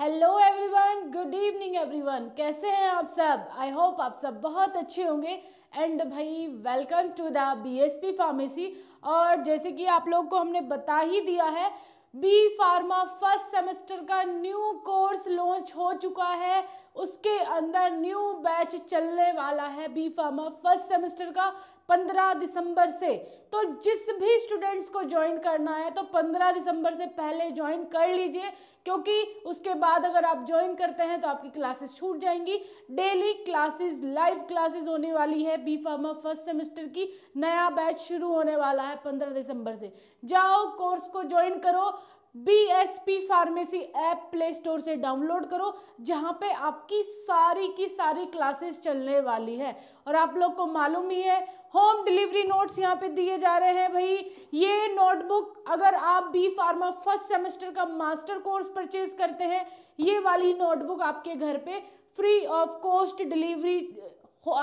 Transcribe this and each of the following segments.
hello everyone good evening everyone कैसे हैं आप सब आई होप आप सब बहुत अच्छे होंगे एंड भाई welcome to the BSP pharmacy और जैसे कि आप लोग को हमने बता ही दिया है बी फार्मा फर्स्ट सेमेस्टर का न्यू कोर्स लॉन्च हो चुका है उसके अंदर न्यू बैच चलने वाला है बी फार्मा फर्स्ट सेमेस्टर का 15 दिसंबर से तो जिस भी स्टूडेंट्स को ज्वाइन करना है तो 15 दिसंबर से पहले ज्वाइन कर लीजिए क्योंकि उसके बाद अगर आप ज्वाइन करते हैं तो आपकी क्लासेस छूट जाएंगी डेली क्लासेस लाइव क्लासेस होने वाली है बी फार्मा फर्स्ट सेमेस्टर की नया बैच शुरू होने वाला है 15 दिसंबर से जाओ कोर्स को ज्वाइन करो B S P pharmacy app play store से डाउनलोड करो जहाँ पे आपकी सारी की सारी क्लासेस चलने वाली है और आप लोग को मालूम ही है होम डिलीवरी नोट्स यहाँ पे दिए जा रहे हैं भाई ये नोटबुक अगर आप बी फार्मा फर्स्ट सेमेस्टर का मास्टर कोर्स परचेज करते हैं ये वाली नोटबुक आपके घर पे फ्री ऑफ कॉस्ट डिलीवरी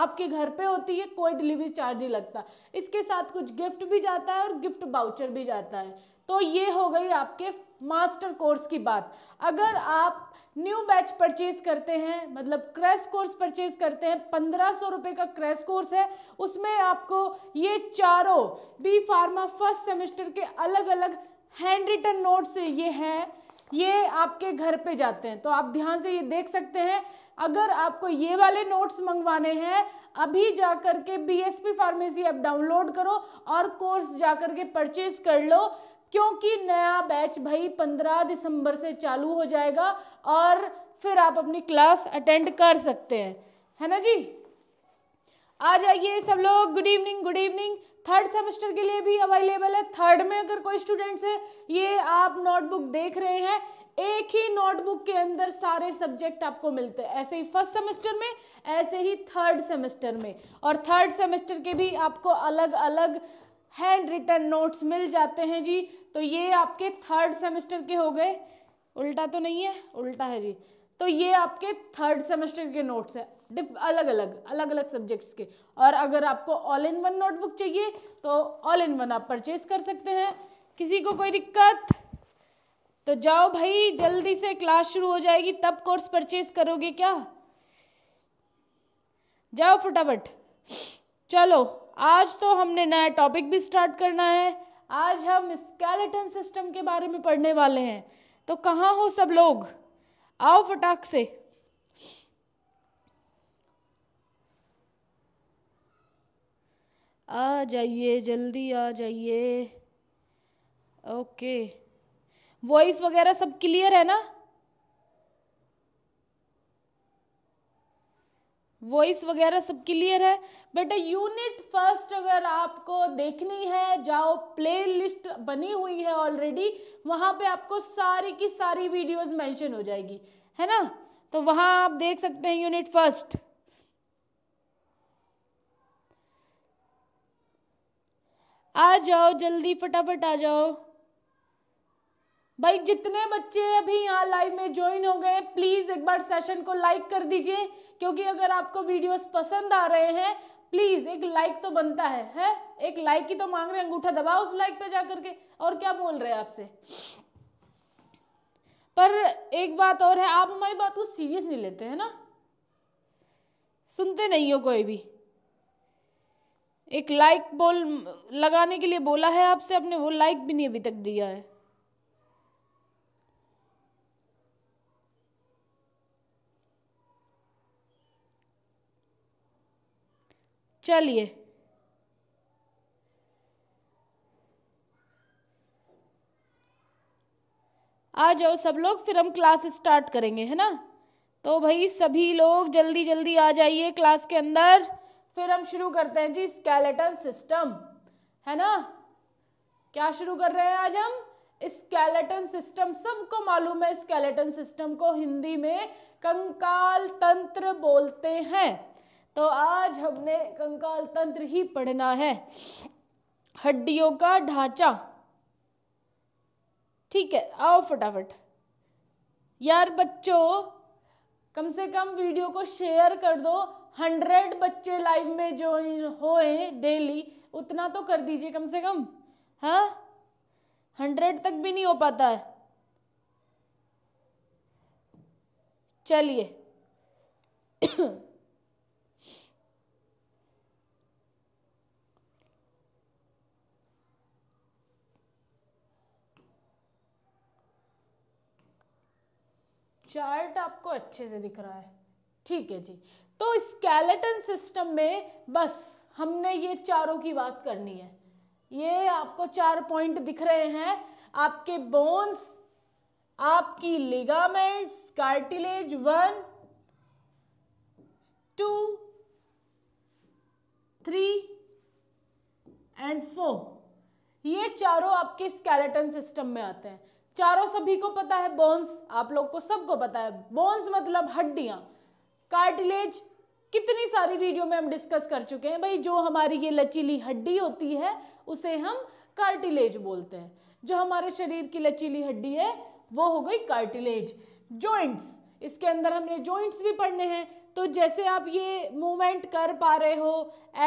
आपके घर पे होती है कोई डिलीवरी चार्ज नहीं लगता इसके साथ कुछ गिफ्ट भी जाता है और गिफ्ट बाउचर भी जाता है तो ये हो गई आपके मास्टर कोर्स की बात अगर आप न्यू बैच परचेज करते हैं मतलब क्रैश कोर्स परचेज करते हैं पंद्रह सौ रुपये का क्रैश कोर्स है उसमें आपको ये चारों बी फार्मा फर्स्ट सेमेस्टर के अलग अलग हैंड रिटन नोट्स ये हैं ये आपके घर पे जाते हैं तो आप ध्यान से ये देख सकते हैं अगर आपको ये वाले नोट्स मंगवाने हैं अभी जा कर के बी फार्मेसी ऐप डाउनलोड करो और कोर्स जा कर के परचेज कर लो क्योंकि नया बैच भाई 15 दिसंबर से चालू हो जाएगा और फिर आप अपनी क्लास अटेंड कर सकते हैं है ना जी आ जाइए सब लोग good evening good evening third semester के लिए भी अवेलेबल है थर्ड में अगर कोई स्टूडेंट्स है ये आप नोटबुक देख रहे हैं एक ही नोटबुक के अंदर सारे सब्जेक्ट आपको मिलते हैं ऐसे ही फर्स्ट सेमेस्टर में ऐसे ही थर्ड सेमेस्टर में और थर्ड सेमेस्टर के भी आपको अलग अलग हैंड रिटर्न नोट्स मिल जाते हैं जी तो ये आपके थर्ड सेमेस्टर के हो गए उल्टा तो नहीं है उल्टा है जी तो ये आपके थर्ड सेमेस्टर के नोट्स है डिप अलग अलग अलग अलग सब्जेक्ट्स के और अगर आपको ऑल इन वन नोटबुक चाहिए तो ऑल इन वन आप परचेज कर सकते हैं किसी को कोई दिक्कत तो जाओ भाई जल्दी से क्लास शुरू हो जाएगी तब कोर्स परचेज करोगे क्या जाओ फटाफट चलो आज तो हमने नया टॉपिक भी स्टार्ट करना है आज हम स्केलेटन सिस्टम के बारे में पढ़ने वाले हैं तो कहाँ हो सब लोग आओ फटाक से आ जाइए जल्दी आ जाइए ओके वॉइस वगैरह सब क्लियर है ना वॉइस वगैरह सब क्लियर है बेटा यूनिट फर्स्ट अगर आपको देखनी है जाओ प्लेलिस्ट बनी हुई है ऑलरेडी वहां पे आपको सारी की सारी वीडियोस मेंशन हो जाएगी है ना तो वहां आप देख सकते हैं यूनिट फर्स्ट आ जाओ जल्दी फटाफट आ जाओ भाई जितने बच्चे अभी यहाँ लाइव में ज्वाइन हो गए प्लीज़ एक बार सेशन को लाइक कर दीजिए क्योंकि अगर आपको वीडियोस पसंद आ रहे हैं प्लीज़ एक लाइक तो बनता है है एक लाइक ही तो मांग रहे हैं अंगूठा दबाओ उस लाइक पे जा करके और क्या बोल रहे हैं आपसे पर एक बात और है आप हमारी बात को सीरियस नहीं लेते हैं ना सुनते नहीं हो कोई भी एक लाइक बोल लगाने के लिए बोला है आपसे आपने वो लाइक भी नहीं अभी तक दिया है चलिए आ जाओ सब लोग फिर हम क्लास स्टार्ट करेंगे है ना तो भाई सभी लोग जल्दी जल्दी आ जाइए क्लास के अंदर फिर हम शुरू करते हैं जी स्केलेटन सिस्टम है ना क्या शुरू कर रहे हैं आज हम स्केलेटन सिस्टम सबको मालूम है स्केलेटन सिस्टम को हिंदी में कंकाल तंत्र बोलते हैं तो आज हमने कंकाल तंत्र ही पढ़ना है हड्डियों का ढांचा ठीक है आओ फटाफट यार बच्चों कम से कम वीडियो को शेयर कर दो हंड्रेड बच्चे लाइव में जो होए डेली उतना तो कर दीजिए कम से कम हाँ हंड्रेड तक भी नहीं हो पाता है चलिए चार्ट आपको अच्छे से दिख रहा है ठीक है जी तो स्केलेटन सिस्टम में बस हमने ये चारों की बात करनी है ये आपको चार पॉइंट दिख रहे हैं आपके बोन्स आपकी ligaments cartilage one two three and four ये चारों आपके स्केलेटन सिस्टम में आते हैं चारों सभी को पता है बोन्स आप लोग को सबको पता है बोन्स मतलब हड्डियां कार्टिलेज कितनी सारी वीडियो में हम डिस्कस कर चुके हैं भाई जो हमारी ये लचीली हड्डी होती है उसे हम कार्टिलेज बोलते हैं जो हमारे शरीर की लचीली हड्डी है वो हो गई कार्टिलेज जॉइंट्स इसके अंदर हमने जॉइंट्स भी पढ़ने हैं तो जैसे आप ये मूवमेंट कर पा रहे हो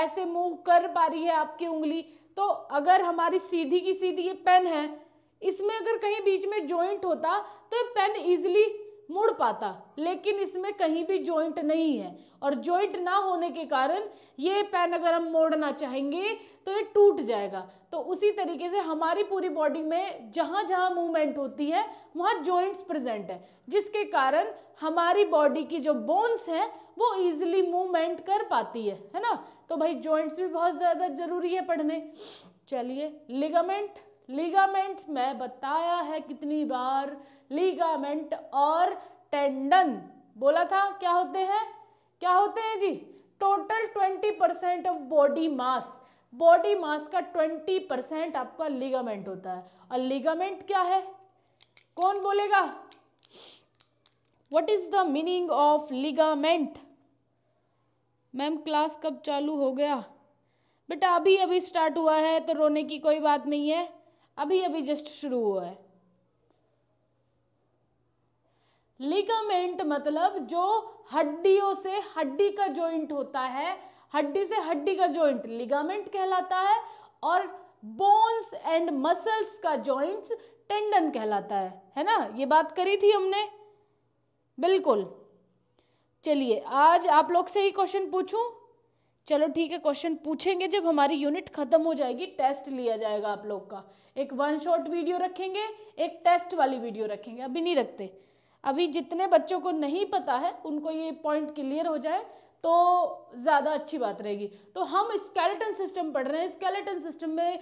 ऐसे मूव कर पा रही है आपकी उंगली तो अगर हमारी सीधी की सीधी ये पेन है इसमें अगर कहीं बीच में जॉइंट होता तो पेन इजिली मुड़ पाता लेकिन इसमें कहीं भी जॉइंट नहीं है और जॉइंट ना होने के कारण ये पेन अगर हम मोड़ना चाहेंगे तो ये टूट जाएगा तो उसी तरीके से हमारी पूरी बॉडी में जहाँ जहाँ मूवमेंट होती है वहाँ जॉइंट्स प्रेजेंट है जिसके कारण हमारी बॉडी की जो बोन्स हैं वो ईजिली मूवमेंट कर पाती है है ना तो भाई जॉइंट्स भी बहुत ज़्यादा ज़रूरी है पढ़ने चलिए लिगामेंट लिगामेंट मैं बताया है कितनी बार लिगामेंट और टेंडन बोला था क्या होते हैं क्या होते हैं जी total twenty percent of body mass body mass का ट्वेंटी परसेंट आपका लिगामेंट होता है और लिगामेंट क्या है कौन बोलेगा what is the meaning of ligament ma'am class कब चालू हो गया बेटा अभी अभी स्टार्ट हुआ है तो रोने की कोई बात नहीं है अभी अभी जस्ट शुरू हुआ है लिगामेंट मतलब जो हड्डियों से हड्डी का जॉइंट होता है हड्डी से हड्डी का जॉइंट लिगामेंट कहलाता है और बोन्स एंड मसल्स का जॉइंट्स टेंडन कहलाता है है ना ये बात करी थी हमने बिल्कुल चलिए आज आप लोग से ही क्वेश्चन पूछूं चलो ठीक है क्वेश्चन पूछेंगे जब हमारी यूनिट खत्म हो जाएगी टेस्ट लिया जाएगा आप लोग का एक वन शॉट वीडियो रखेंगे एक टेस्ट वाली वीडियो रखेंगे अभी नहीं रखते अभी जितने बच्चों को नहीं पता है उनको ये पॉइंट क्लियर हो जाए तो ज़्यादा अच्छी बात रहेगी तो हम स्केलेटन सिस्टम पढ़ रहे हैं स्केलेटन सिस्टम में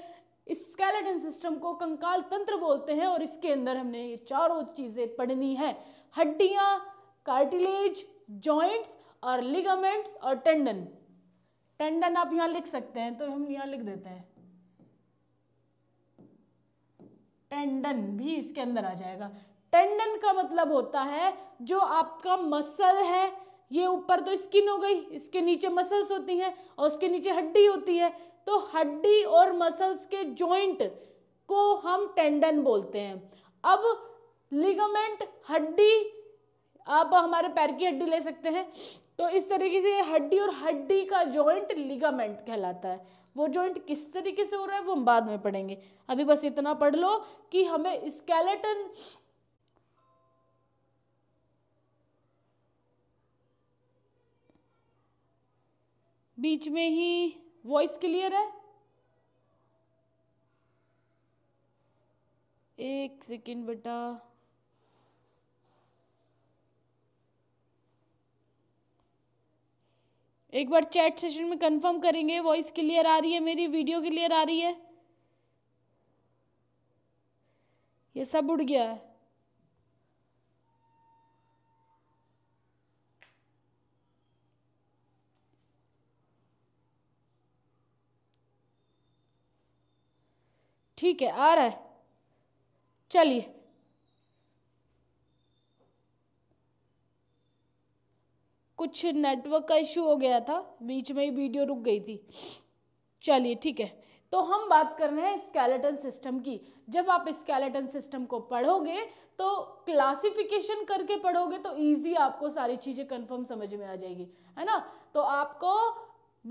स्केलेटन सिस्टम को कंकाल तंत्र बोलते हैं और इसके अंदर हमने ये चारों चीज़ें पढ़नी है हड्डियाँ कार्टिलेज जॉइंट्स और लिगामेंट्स और टेंडन टेंडन आप यहाँ लिख सकते हैं तो हम यहाँ लिख देते हैं टेंडन भी इसके अंदर आ जाएगा टेंडन का मतलब होता है जो आपका मसल है ये ऊपर तो स्किन हो गई इसके नीचे मसल्स होती हैं और उसके नीचे हड्डी होती है तो हड्डी और मसल्स के जॉइंट को हम टेंडन बोलते हैं अब लिगामेंट हड्डी आप हमारे पैर की हड्डी ले सकते हैं तो इस तरीके से हड्डी और हड्डी का जॉइंट लिगामेंट कहलाता है वो जॉइंट किस तरीके से हो रहा है वो हम बाद में पढ़ेंगे अभी बस इतना पढ़ लो कि हमें स्केलेटन बीच में ही वॉइस क्लियर है एक सेकेंड बेटा एक बार चैट सेशन में कंफर्म करेंगे वॉइस क्लियर आ रही है मेरी वीडियो क्लियर आ रही है ये सब उड़ गया है ठीक है आ रहा है चलिए कुछ नेटवर्क का इशू हो गया था बीच में ही वीडियो रुक गई थी चलिए ठीक है तो हम बात कर रहे हैं स्केलेटन सिस्टम की जब आप स्केलेटन सिस्टम को पढ़ोगे तो क्लासिफिकेशन करके पढ़ोगे तो इजी आपको सारी चीज़ें कंफर्म समझ में आ जाएगी है ना तो आपको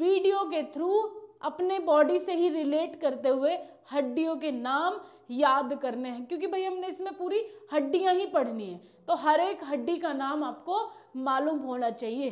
वीडियो के थ्रू अपने बॉडी से ही रिलेट करते हुए हड्डियों के नाम याद करने हैं क्योंकि भाई हमने इसमें पूरी हड्डियां ही पढ़नी है तो हर एक हड्डी का नाम आपको मालूम होना चाहिए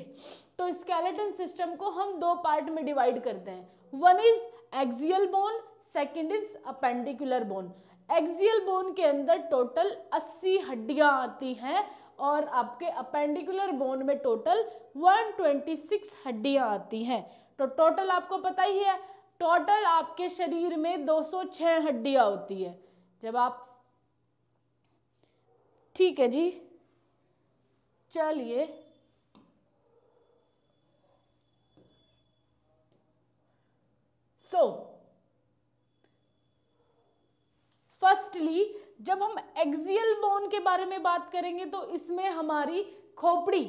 तो स्केलेटन सिस्टम को हम दो पार्ट में डिवाइड करते हैं one is axial bone second is appendicular bone axial bone के अंदर टोटल 80 हड्डियां आती हैं और आपके अपेंडिकुलर बोन में टोटल 126 हड्डियां आती हैं तो टोटल आपको पता ही है टोटल आपके शरीर में 206 हड्डियां होती है जब आप ठीक है जी चलिए सो फर्स्टली जब हम एक्सियल बोन के बारे में बात करेंगे तो इसमें हमारी खोपड़ी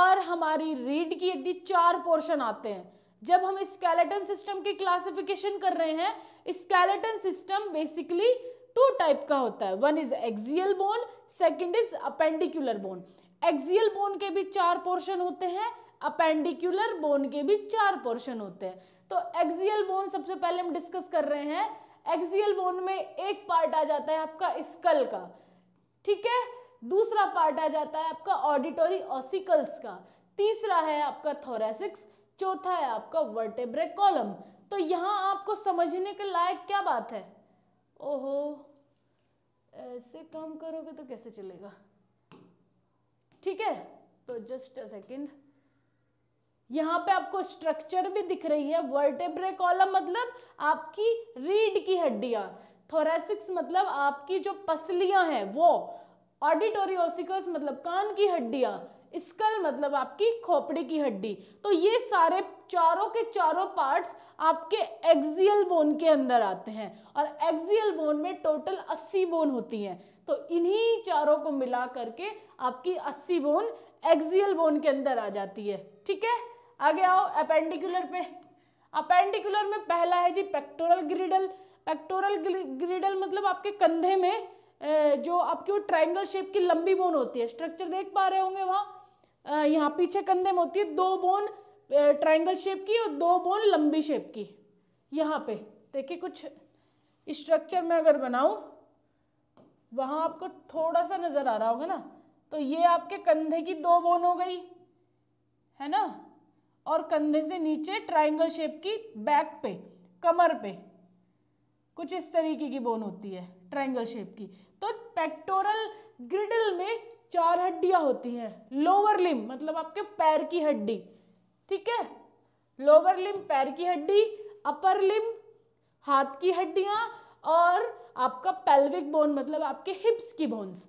और हमारी रीढ़ की हड्डी चार पोर्शन आते हैं जब हम स्केलेटन सिस्टम की क्लासिफिकेशन कर रहे हैं skeleton system basically two type का होता है one is axial bone second is appendicular bone axial bone के भी चार पोर्शन होते हैं अपेंडिकुलर बोन के भी चार पोर्शन होते हैं तो एक्सियल बोन सबसे पहले हम डिस्कस कर रहे हैं एक्सियल बोन में एक पार्ट आ जाता है आपका स्कल का ठीक है दूसरा पार्ट आ जाता है आपका ऑडिटोरी ऑसिकल्स का तीसरा है आपका थोरेसिक्स चौथा है आपका वर्टेब्रे कॉलम तो यहाँ आपको समझने के लायक क्या बात है ओहो ऐसे काम करोगे तो कैसे चलेगा ठीक है तो जस्ट अ सेकेंड यहां पे आपको स्ट्रक्चर भी दिख रही है वर्टेब्रे कॉलम मतलब आपकी रीढ़ की हड्डियां थोरेसिक्स मतलब आपकी जो पसलियां हैं वो ऑडिटोरियोसिकस मतलब कान की हड्डियां स्कल मतलब आपकी खोपड़ी की हड्डी तो ये सारे चारों के चारों पार्ट्स आपके एक्सियल बोन के अंदर आते हैं और एक्सियल बोन में टोटल 80 बोन होती हैं तो इन्हीं चारों को मिला करके आपकी 80 बोन एक्सियल बोन के अंदर आ जाती है ठीक है आगे आओ अपेंडिकुलर पे अपेंडिकुलर में पहला है जी पेक्टोरल ग्रिडल पेक्टोरल ग्रिडल मतलब आपके कंधे में जो आपकी वो ट्राइंगल शेप की लंबी बोन होती है स्ट्रक्चर देख पा रहे होंगे वहाँ यहाँ पीछे कंधे में होती है दो बोन ट्राइंगल शेप की और दो बोन लंबी शेप की यहाँ पे देखिए कुछ स्ट्रक्चर में अगर बनाऊँ वहाँ आपको थोड़ा सा नज़र आ रहा होगा ना तो ये आपके कंधे की दो बोन हो गई है ना और कंधे से नीचे ट्राइंगल शेप की बैक पे कमर पे कुछ इस तरीके की बोन होती है ट्राइंगल शेप की तो पेक्टोरल ग्रिडल में चार हड्डियां होती हैं लोअर लिम मतलब आपके पैर की हड्डी ठीक है लोअर लिम पैर की हड्डी अपर लिम हाथ की हड्डियां और आपका पेल्विक बोन मतलब आपके हिप्स की बोन्स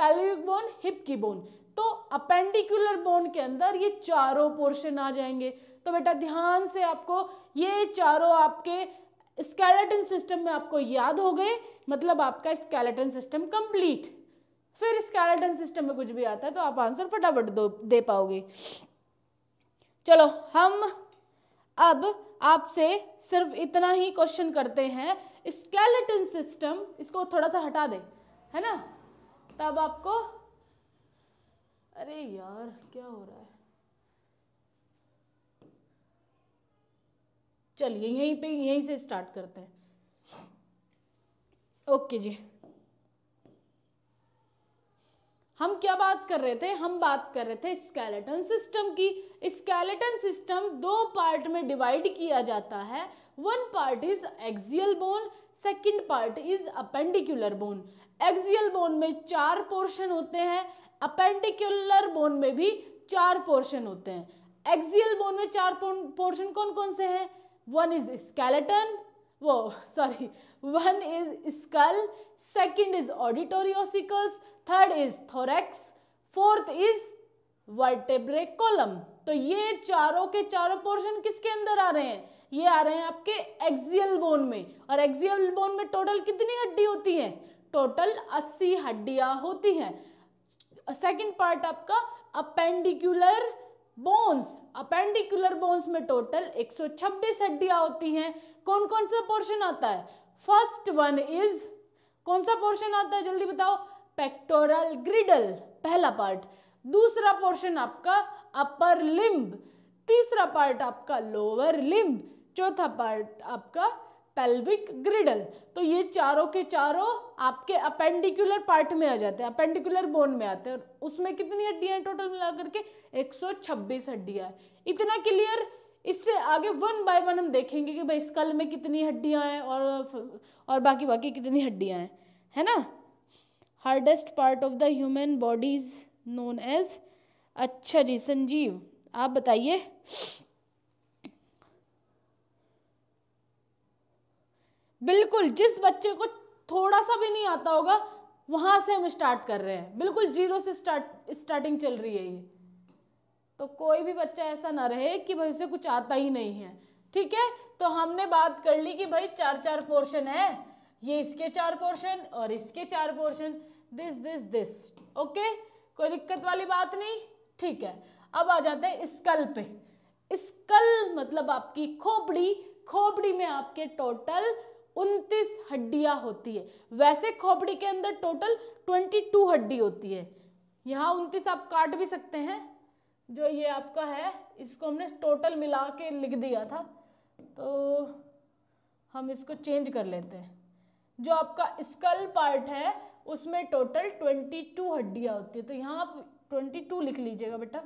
पेल्विक बोन हिप की बोन तो अपेंडिकुलर बोन के अंदर ये चारों पोर्शन आ जाएंगे तो बेटा ध्यान से आपको ये चारों आपके स्केलेटन सिस्टम में आपको याद हो गए मतलब आपका स्केलेटन सिस्टम कंप्लीट फिर स्केलेटन सिस्टम में कुछ भी आता है तो आप आंसर फटाफट दो दे पाओगे चलो हम अब आपसे सिर्फ इतना ही क्वेश्चन करते हैं स्केलेटन सिस्टम इसको थोड़ा सा हटा दे है ना तब आपको अरे यार क्या हो रहा है चलिए यहीं पे यहीं से स्टार्ट करते हैं ओके जी हम क्या बात कर रहे थे हम बात कर रहे थे स्केलेटन सिस्टम की स्केलेटन सिस्टम दो पार्ट में डिवाइड किया जाता है one part is axial bone second part is appendicular bone axial bone में चार पोर्शन होते हैं अपेंडिकुलर बोन में भी चार पोर्शन होते हैं एक्सियल बोन में चार पोर्शन कौन कौन से हैं वन इज स्केलेटन वो sorry one is skull second is auditory ossicles third is thorax fourth is vertebrate तो ये चारों के चारों पोर्शन किसके अंदर आ रहे हैं ये आ रहे हैं आपके एक्सियल बोन में और एक्सियल बोन में टोटल कितनी हड्डी होती है टोटल 80 हड्डियां होती हैं सेकंड पार्ट आपका अपेंडिकुलर बोन्स अपेंडिकुलर बोन्स में टोटल 126 हड्डियां होती हैं कौन कौन सा पोर्शन आता है फर्स्ट वन इज कौन सा पोर्शन आता है जल्दी बताओ पेक्टोरल ग्रिडल पहला पार्ट दूसरा पोर्शन आपका अपर लिम्ब तीसरा पार्ट आपका लोअर लिम्ब चौथा पार्ट आपका पेल्विक ग्रिडल तो ये चारों के चारों आपके अपेंडिकुलर पार्ट में आ जाते हैं अपेंडिकुलर बोन में आते हैं उसमें कितनी हड्डियां टोटल मिला करके 126 हड्डियां इतना क्लियर इससे आगे वन बाय वन हम देखेंगे कि भाई स्कल में कितनी हड्डियाँ हैं और और बाकी बाकी कितनी हड्डियाँ हैं है ना hardest part of the human bodies known as अच्छा जी संजीव आप बताइए बिल्कुल जिस बच्चे को थोड़ा सा भी नहीं आता होगा वहां से हम स्टार्ट कर रहे हैं बिल्कुल जीरो से स्टार्ट स्टार्टिंग चल रही है ये तो कोई भी बच्चा ऐसा ना रहे कि भाई उसे कुछ आता ही नहीं है ठीक है तो हमने बात कर ली कि भाई चार चार पोर्शन है ये इसके चार पोर्शन और इसके चार portion this this this okay कोई दिक्कत वाली बात नहीं ठीक है अब आ जाते हैं स्कल पे स्कल मतलब आपकी खोपड़ी खोपड़ी में आपके टोटल उनतीस हड्डियां होती है वैसे खोपड़ी के अंदर टोटल ट्वेंटी टू हड्डी होती है यहाँ उनतीस आप काट भी सकते हैं जो ये आपका है इसको हमने टोटल मिला के लिख दिया था तो हम इसको चेंज कर लेते हैं जो आपका स्कल पार्ट है उसमें टोटल ट्वेंटी टू हड्डियाँ होती है तो यहाँ आप ट्वेंटी टू लिख लीजिएगा बेटा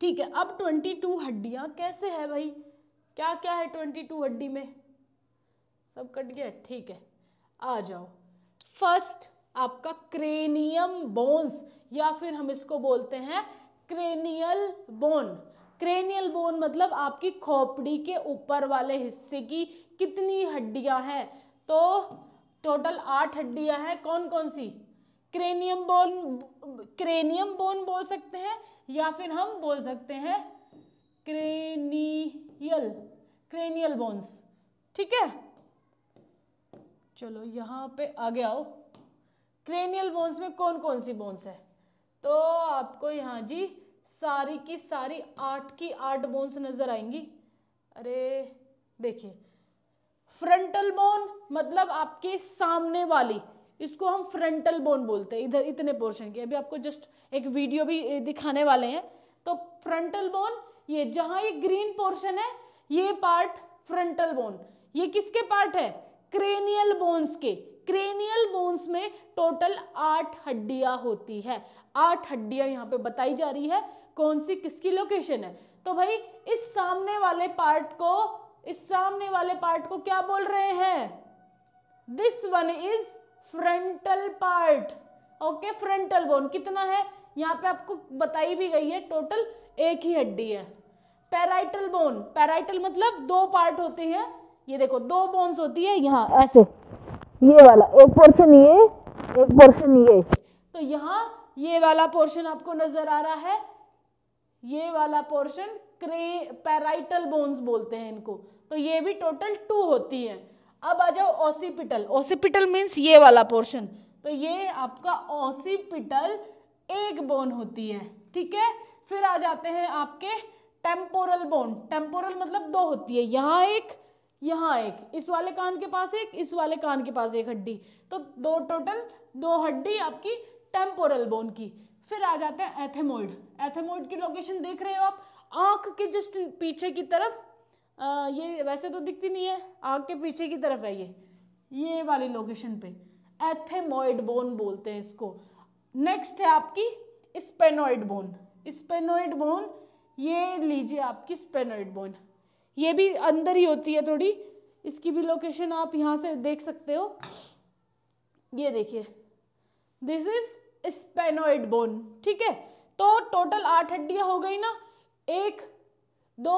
ठीक है अब ट्वेंटी टू हड्डियाँ कैसे है भाई क्या क्या है ट्वेंटी टू हड्डी में सब कट गया ठीक है आ जाओ फर्स्ट आपका क्रेनियम बोन्स या फिर हम इसको बोलते हैं क्रेनियल बोन क्रेनियल बोन मतलब आपकी खोपड़ी के ऊपर वाले हिस्से की कितनी हड्डियां हैं तो टोटल आठ हड्डियां हैं कौन कौन सी क्रेनियम बोन क्रेनियम बोन बोल सकते हैं या फिर हम बोल सकते हैं क्रेनियल क्रेनियल बोन्स ठीक है चलो यहाँ पे आगे आओ क्रेनियल बोन्स में कौन कौन सी बोन्स है तो आपको यहाँ जी सारी की सारी आठ की आठ बोन्स नज़र आएंगी अरे देखिए फ्रंटल बोन मतलब आपके सामने वाली इसको हम फ्रंटल बोन बोलते हैं इधर इतने पोर्शन की अभी आपको जस्ट एक वीडियो भी दिखाने वाले हैं तो फ्रंटल बोन ये जहाँ ये ग्रीन पोर्शन है ये पार्ट फ्रंटल बोन ये किसके पार्ट है क्रेनियल बोन्स के क्रेनियल बोन्स में टोटल आठ हड्डियां होती है आठ हड्डियां यहाँ पे बताई जा रही है कौन सी किसकी लोकेशन है तो भाई इस सामने वाले पार्ट को इस सामने वाले पार्ट को क्या बोल रहे हैं this one is frontal part okay frontal bone कितना है यहाँ पे आपको बताई भी गई है टोटल एक ही हड्डी है पैराइटल बोन पैराइटल मतलब दो पार्ट होते हैं ये देखो दो बोन्स होती है यहाँ ऐसे ये वाला एक पोर्शन ये एक पोर्शन ये तो यहाँ ये वाला पोर्शन आपको नजर आ रहा है ये वाला पोर्शन क्रे पैराइटल बोन्स बोलते हैं इनको तो ये भी टोटल टू होती हैं अब आ जाओ ओसिपिटल ओसिपिटल मीन्स ये वाला पोर्शन तो ये आपका ओसिपिटल एक बोन होती है ठीक है फिर आ जाते हैं आपके टेम्पोरल बोन टेम्पोरल मतलब दो होती है यहाँ एक यहाँ एक इस वाले कान के पास एक इस वाले कान के पास एक हड्डी तो दो टोटल दो हड्डी आपकी टेम्पोरल बोन की फिर आ जाते हैं एथेमोइड एथेमोइड की लोकेशन देख रहे हो आप आँख के जस्ट पीछे की तरफ आ, ये वैसे तो दिखती नहीं है आँख के पीछे की तरफ है ये ये वाली लोकेशन पे एथेमोइड बोन बोलते हैं इसको नेक्स्ट है आपकी स्पेनोइड बोन स्पेनोइड बोन ये लीजिए आपकी स्पेनोइड बोन ये भी अंदर ही होती है थोड़ी इसकी भी लोकेशन आप यहाँ से देख सकते हो ये देखिए दिस इज स्पेनोइड बोन ठीक है तो टोटल आठ हड्डियाँ हो गई ना एक दो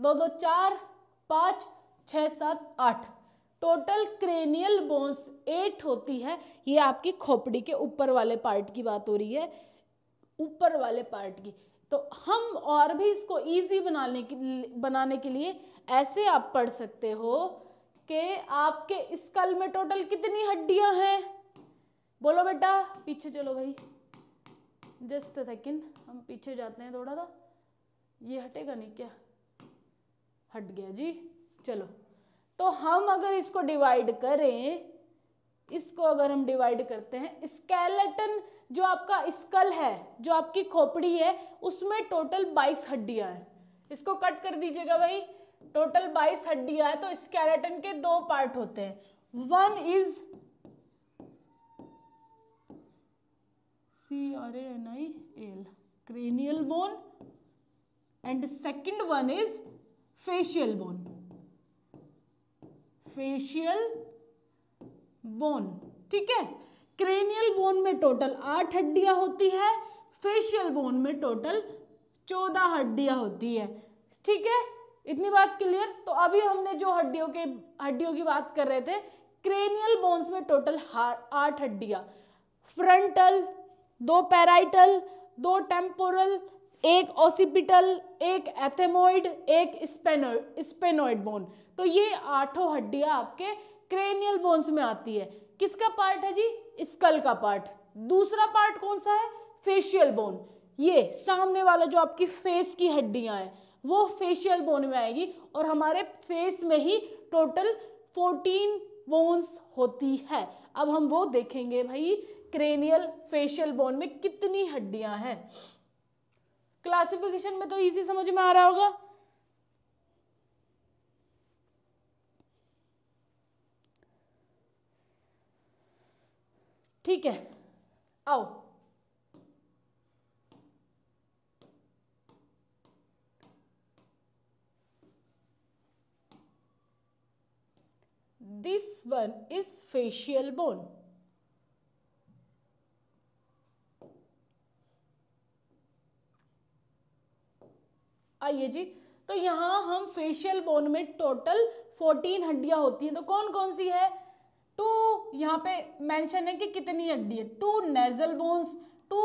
दो दो चार पाँच छ सात आठ टोटल क्रेनियल बोन्स एट होती है ये आपकी खोपड़ी के ऊपर वाले पार्ट की बात हो रही है ऊपर वाले पार्ट की तो हम और भी इसको इजी बनाने के बनाने के लिए ऐसे आप पढ़ सकते हो कि आपके स्कल में टोटल कितनी हड्डियां हैं बोलो बेटा पीछे चलो भाई जस्ट सेकेंड हम पीछे जाते हैं थोड़ा सा ये हटेगा नहीं क्या हट गया जी चलो तो हम अगर इसको डिवाइड करें इसको अगर हम डिवाइड करते हैं स्केलेटन जो आपका स्कल है जो आपकी खोपड़ी है उसमें टोटल बाईस हड्डियां हैं इसको कट कर दीजिएगा भाई टोटल बाईस हड्डियां हैं तो स्केलेटन के दो पार्ट होते हैं one is C R N I L cranial bone and second one is facial bone facial bone ठीक है क्रेनियल बोन में टोटल आठ हड्डियाँ होती है फेशियल बोन में टोटल चौदह हड्डियाँ होती है ठीक है इतनी बात क्लियर तो अभी हमने जो हड्डियों के हड्डियों की बात कर रहे थे क्रेनियल बोन्स में टोटल आठ हड्डियाँ फ्रंटल दो पैराइटल दो टेम्पोरल एक ओसिपिटल एक एथेमोइड एक स्पेनोइड स्पेनोइड बोन तो ये आठों हड्डियाँ आपके क्रेनियल बोन्स में आती है किसका पार्ट है जी स्कल का पार्ट दूसरा पार्ट कौन सा है फेशियल बोन ये सामने वाला जो आपकी फेस की हड्डियां हैं वो फेशियल बोन में आएगी और हमारे फेस में ही टोटल फोर्टीन बोन्स होती है अब हम वो देखेंगे भाई क्रेनियल फेशियल बोन में कितनी हड्डियां हैं क्लासिफिकेशन में तो इजी समझ में आ रहा होगा ठीक है आओ this one is facial bone आइए जी तो यहां हम फेशियल बोन में टोटल 14 हड्डियां होती हैं तो कौन कौन सी है टू यहाँ पे मेंशन है कि कितनी हड्डी है two nasal bones two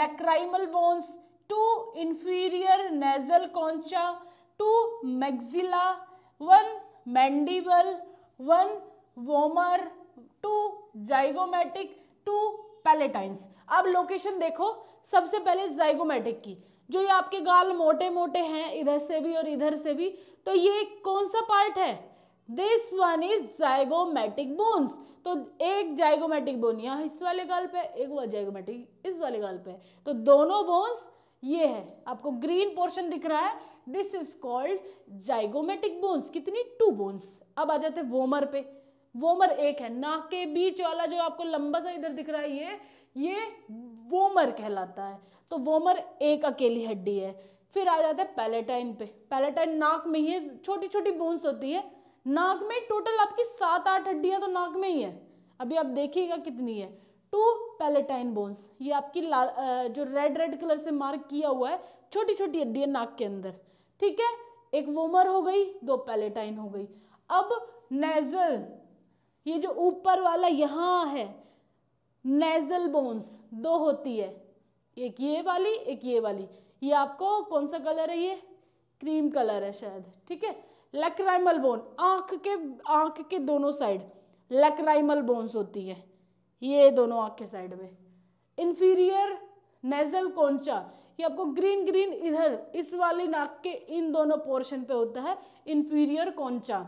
lacrimal bones two inferior nasal concha two maxilla one mandible one vomer two zygomatic two palatines अब लोकेशन देखो सबसे पहले जाइगोमेटिक की जो ये आपके गाल मोटे मोटे हैं इधर से भी और इधर से भी तो ये कौन सा पार्ट है this one is zygomatic bones तो एक जाइगोमेटिक बोन यहाँ इस वाले गाल पे एक वो जाइगोमेटिक इस वाले गाल पे तो दोनों बोन्स ये है आपको ग्रीन पोर्शन दिख रहा है this is called zygomatic bones कितनी टू बोन्स अब आ जाते हैं वोमर पे वोमर एक है नाक के बीच वाला जो आपको लंबा सा इधर दिख रहा है ये ये वोमर कहलाता है तो वोमर एक अकेली हड्डी है फिर आ जाता है पैलेटाइन पे पैलेटाइन नाक में ही छोटी छोटी बोन्स होती है नाक में टोटल आपकी सात आठ हड्डियां तो नाक में ही है अभी आप देखिएगा कितनी है टू पैलेटाइन बोन्स ये आपकी लाल जो रेड रेड कलर से मार्क किया हुआ है छोटी छोटी हड्डियां नाक के अंदर ठीक है एक वोमर हो गई दो पैलेटाइन हो गई अब नेजल ये जो ऊपर वाला यहाँ है नेजल बोन्स दो होती है एक ये वाली एक ये वाली ये आपको कौन सा कलर है ये क्रीम कलर है शायद ठीक है लैक्राइमल बोन आंख के आंख के दोनों साइड लैक्राइमल बोन्स होती है ये दोनों आंख के साइड में इन्फीरियर नेजल कोंचा ये आपको ग्रीन ग्रीन इधर इस वाली नाक के इन दोनों पोर्शन पे होता है inferior concha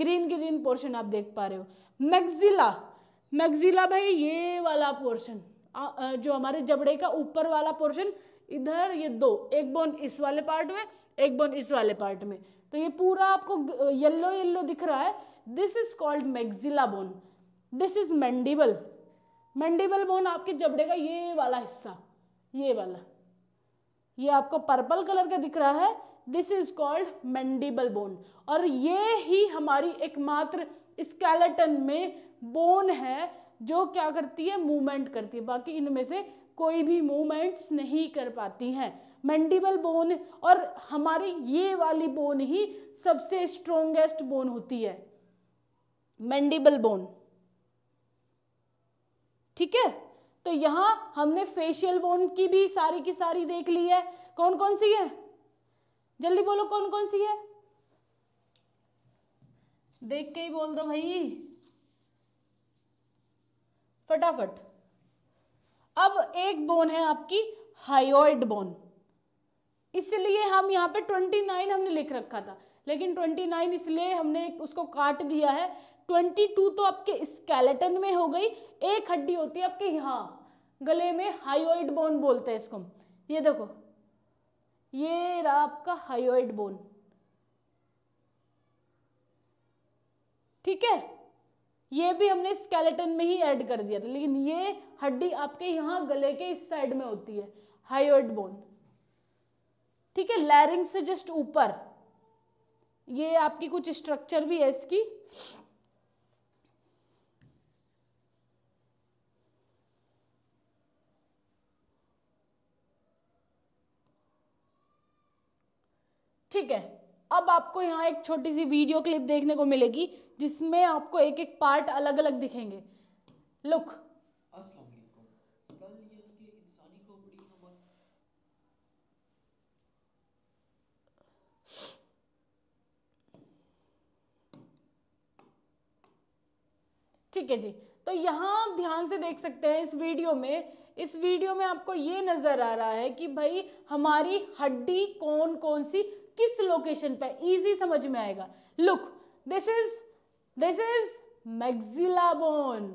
green green portion आप देख पा रहे हो मैगजिला मैगजिला भाई ये वाला पोर्शन जो हमारे जबड़े का ऊपर वाला पोर्शन इधर ये दो एक बोन इस वाले पार्ट में एक बोन इस वाले पार्ट में तो ये पूरा आपको येल्लो येल्लो दिख रहा है this is called maxilla bone this is mandible mandible bone आपके जबड़े का ये वाला हिस्सा ये वाला ये आपको पर्पल कलर का दिख रहा है this is called mandible bone और ये ही हमारी एकमात्र स्केलेटन में बोन है जो क्या करती है मूवमेंट करती है बाकी इनमें से कोई भी मूवमेंट्स नहीं कर पाती हैं मैंडिबल बोन और हमारी ये वाली बोन ही सबसे स्ट्रोंगेस्ट बोन होती है मैंडिबल बोन ठीक है तो यहां हमने फेशियल बोन की भी सारी की सारी देख ली है कौन कौन सी है जल्दी बोलो कौन कौन सी है देख के ही बोल दो भाई फटाफट अब एक बोन है आपकी हाइड बोन इसलिए हम यहाँ पे 29 हमने लिख रखा था लेकिन 29 इसलिए हमने उसको काट दिया है 22 तो आपके स्केलेटन में हो गई एक हड्डी होती है आपके यहाँ गले में हाइड बोन बोलते हैं इसको ये देखो ये रहा आपका हाइड बोन ठीक है ये भी हमने स्केलेटन में ही ऐड कर दिया था लेकिन ये हड्डी आपके यहाँ गले के इस साइड में होती है हाइड बोन ठीक है लैरिंग से जस्ट ऊपर ये आपकी कुछ स्ट्रक्चर भी है इसकी ठीक है अब आपको यहाँ एक छोटी सी वीडियो क्लिप देखने को मिलेगी जिसमें आपको एक एक पार्ट अलग अलग दिखेंगे लुक ठीक है जी तो यहाँ आप ध्यान से देख सकते हैं इस वीडियो में इस वीडियो में आपको ये नज़र आ रहा है कि भाई हमारी हड्डी कौन कौन सी किस लोकेशन पे इजी समझ में आएगा look this is this is maxilla bone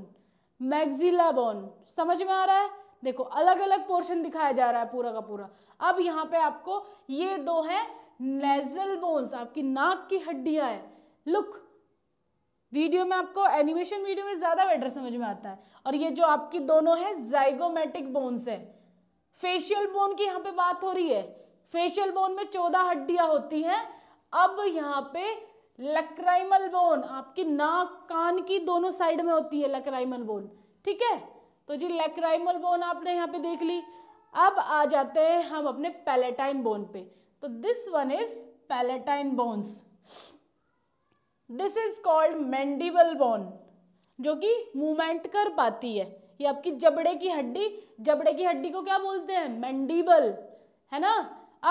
maxilla bone समझ में आ रहा है देखो अलग अलग पोर्शन दिखाया जा रहा है पूरा का पूरा अब यहाँ पे आपको ये दो है नेजल बोन्स आपकी नाक की हड्डियां है लुक वीडियो में आपको एनिमेशन वीडियो में ज़्यादा बेटर समझ में आता है और ये जो आपकी दोनों है जाइगोमेटिक बोन्स है फेशियल बोन की यहाँ पे बात हो रही है फेशियल बोन में चौदह हड्डियां होती हैं अब यहाँ पे लक्राइमल बोन आपकी नाक कान की दोनों साइड में होती है लक्राइमल बोन ठीक है तो जी लक्राइमल बोन आपने यहाँ पे देख ली अब आ जाते हैं हम अपने पैलेटाइन बोन पे तो this one is palatine bones this is called mandible bone जो कि मूवमेंट कर पाती है ये आपकी जबड़े की हड्डी जबड़े की हड्डी को क्या बोलते हैं मैंडिबल है ना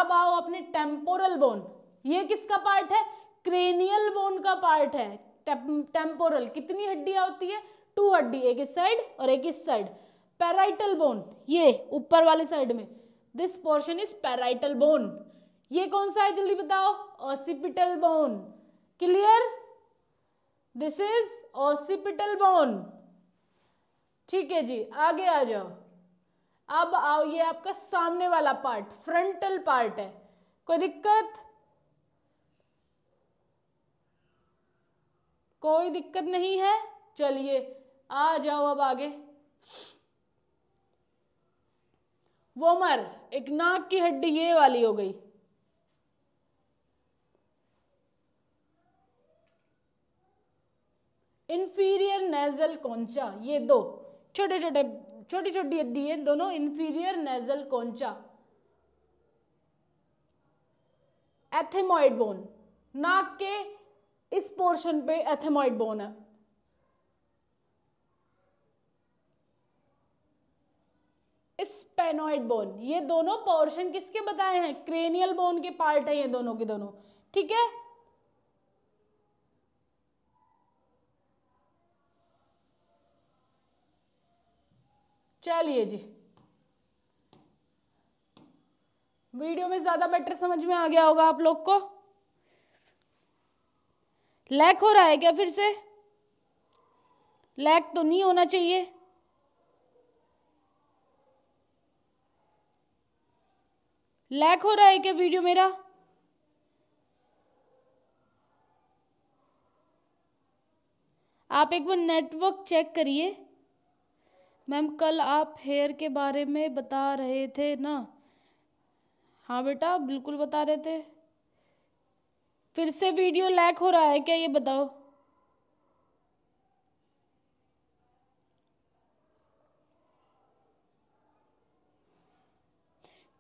अब आओ अपने टेम्पोरल बोन ये किसका पार्ट है क्रेनियल बोन का पार्ट है टेम्पोरल कितनी हड्डियां होती है टू हड्डी एक इस साइड और एक इस साइड पैराइटल बोन ये ऊपर वाले साइड में this portion is parietal bone ये कौन सा है जल्दी बताओ occipital bone clear this is occipital bone ठीक है जी आगे आ जाओ अब आओ ये आपका सामने वाला पार्ट फ्रंटल पार्ट है कोई दिक्कत कोई दिक्कत नहीं है चलिए आ जाओ अब आगे वोमर एक नाक की हड्डी ये वाली हो गई इन्फीरियर नेजल कौनचा ये दो छोटे छोटे छोटी छोटी हड्डी है दोनों inferior nasal concha ethmoid bone नाक के इस पोर्शन पे एथेमॉइड बोन है स्पेनोइड बोन ये दोनों पोर्शन किसके बताए हैं क्रेनियल बोन के पार्ट है ये दोनों के दोनों ठीक है चलिए जी वीडियो में ज़्यादा बेटर समझ में आ गया होगा आप लोग को लैक हो रहा है क्या फिर से लैक तो नहीं होना चाहिए लैक हो रहा है क्या वीडियो मेरा आप एक बार नेटवर्क चेक करिए मैम कल आप हेयर के बारे में बता रहे थे ना हाँ बेटा बिल्कुल बता रहे थे फिर से वीडियो लैक हो रहा है क्या ये बताओ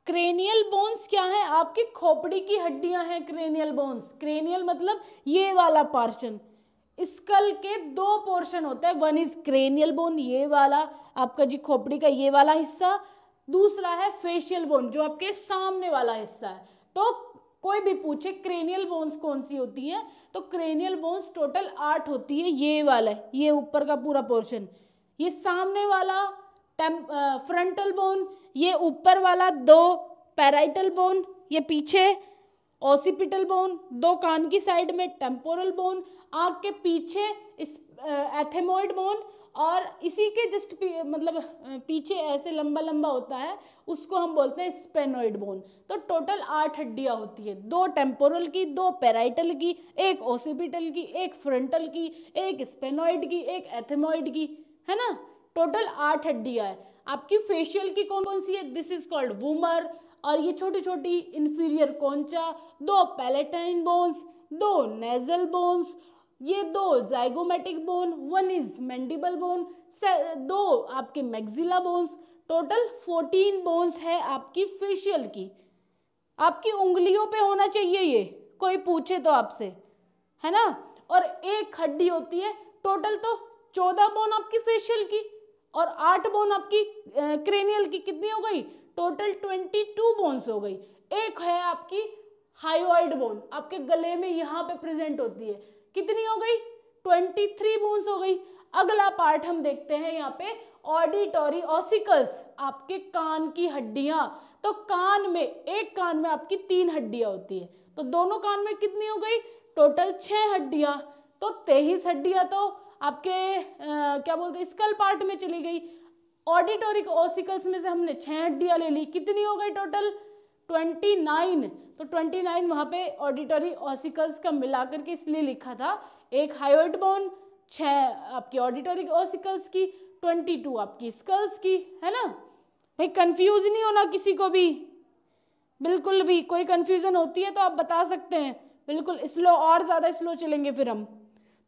क्रेनियल बोन्स क्या है आपकी खोपड़ी की हड्डियां हैं क्रेनियल बोन्स क्रेनियल मतलब ये वाला पार्शन स्कल के दो पोर्शन होते हैं वन इज क्रेनियल बोन ये वाला आपका जी खोपड़ी का ये वाला हिस्सा दूसरा है फेशियल बोन जो आपके सामने वाला हिस्सा है तो कोई भी पूछे क्रेनियल बोन्स कौन सी होती है तो क्रेनियल बोन्स टोटल आठ होती है ये वाला ये ऊपर का पूरा पोर्शन ये सामने वाला टेम फ्रंटल बोन ये ऊपर वाला दो पैराइटल बोन ये पीछे ओसिपिटल बोन दो कान की साइड में टेम्पोरल बोन आँख के पीछे इस एथेमोइड बोन और इसी के जस्ट मतलब पीछे ऐसे लंबा लंबा होता है उसको हम बोलते हैं स्पेनोइड बोन तो टोटल आठ हड्डियाँ होती है दो टेम्पोरल की दो पेराइटल की एक ओसिपिटल की एक फ्रंटल की एक स्पेनोइड की एक एथेमोइड की है ना टोटल आठ हड्डियाँ है आपकी फेशियल की कौन कौन सी है दिस इज कॉल्ड वूमर और ये छोटी छोटी इन्फीरियर कौनचा दो पैलेटाइन बोन्स दो नेजल बोन्स ये दो zygomatic bone one is mandible bone दो आपके maxilla bones total fourteen bones है आपकी फेशियल की आपकी उंगलियों पे होना चाहिए ये कोई पूछे तो आपसे है ना और एक हड्डी होती है टोटल तो चौदह बोन आपकी फेशियल की और आठ बोन आपकी क्रेनियल की कितनी हो गई टोटल ट्वेंटी टू बोन्स हो गई एक है आपकी हाइओइड बोन आपके गले में यहाँ पे प्रेजेंट होती है कितनी हो गई ट्वेंटी थ्री बोन्स हो गई अगला पार्ट हम देखते हैं यहाँ पे ऑडिटोरी ऑसिकस आपके कान की हड्डियाँ तो कान में एक कान में आपकी तीन हड्डियाँ होती है तो दोनों कान में कितनी हो गई टोटल छः हड्डियाँ तो तेईस हड्डियाँ तो आपके आ, क्या बोलते हैं स्कल पार्ट में चली गई ऑडिटोरिक ओसिकल्स में से हमने छः हड्डियाँ ले ली कितनी हो गई टोटल ट्वेंटी नाइन तो ट्वेंटी नाइन वहाँ पे ऑडिटरी ऑसिकल्स का मिला करके इसलिए लिखा था एक हाइवर्ट बोन छः आपकी ऑडिटरी ऑसिकल्स की ट्वेंटी टू आपकी स्कल्स की है ना भाई कंफ्यूज नहीं होना किसी को भी बिल्कुल भी कोई कन्फ्यूज़न होती है तो आप बता सकते हैं बिल्कुल स्लो और ज़्यादा स्लो चलेंगे फिर हम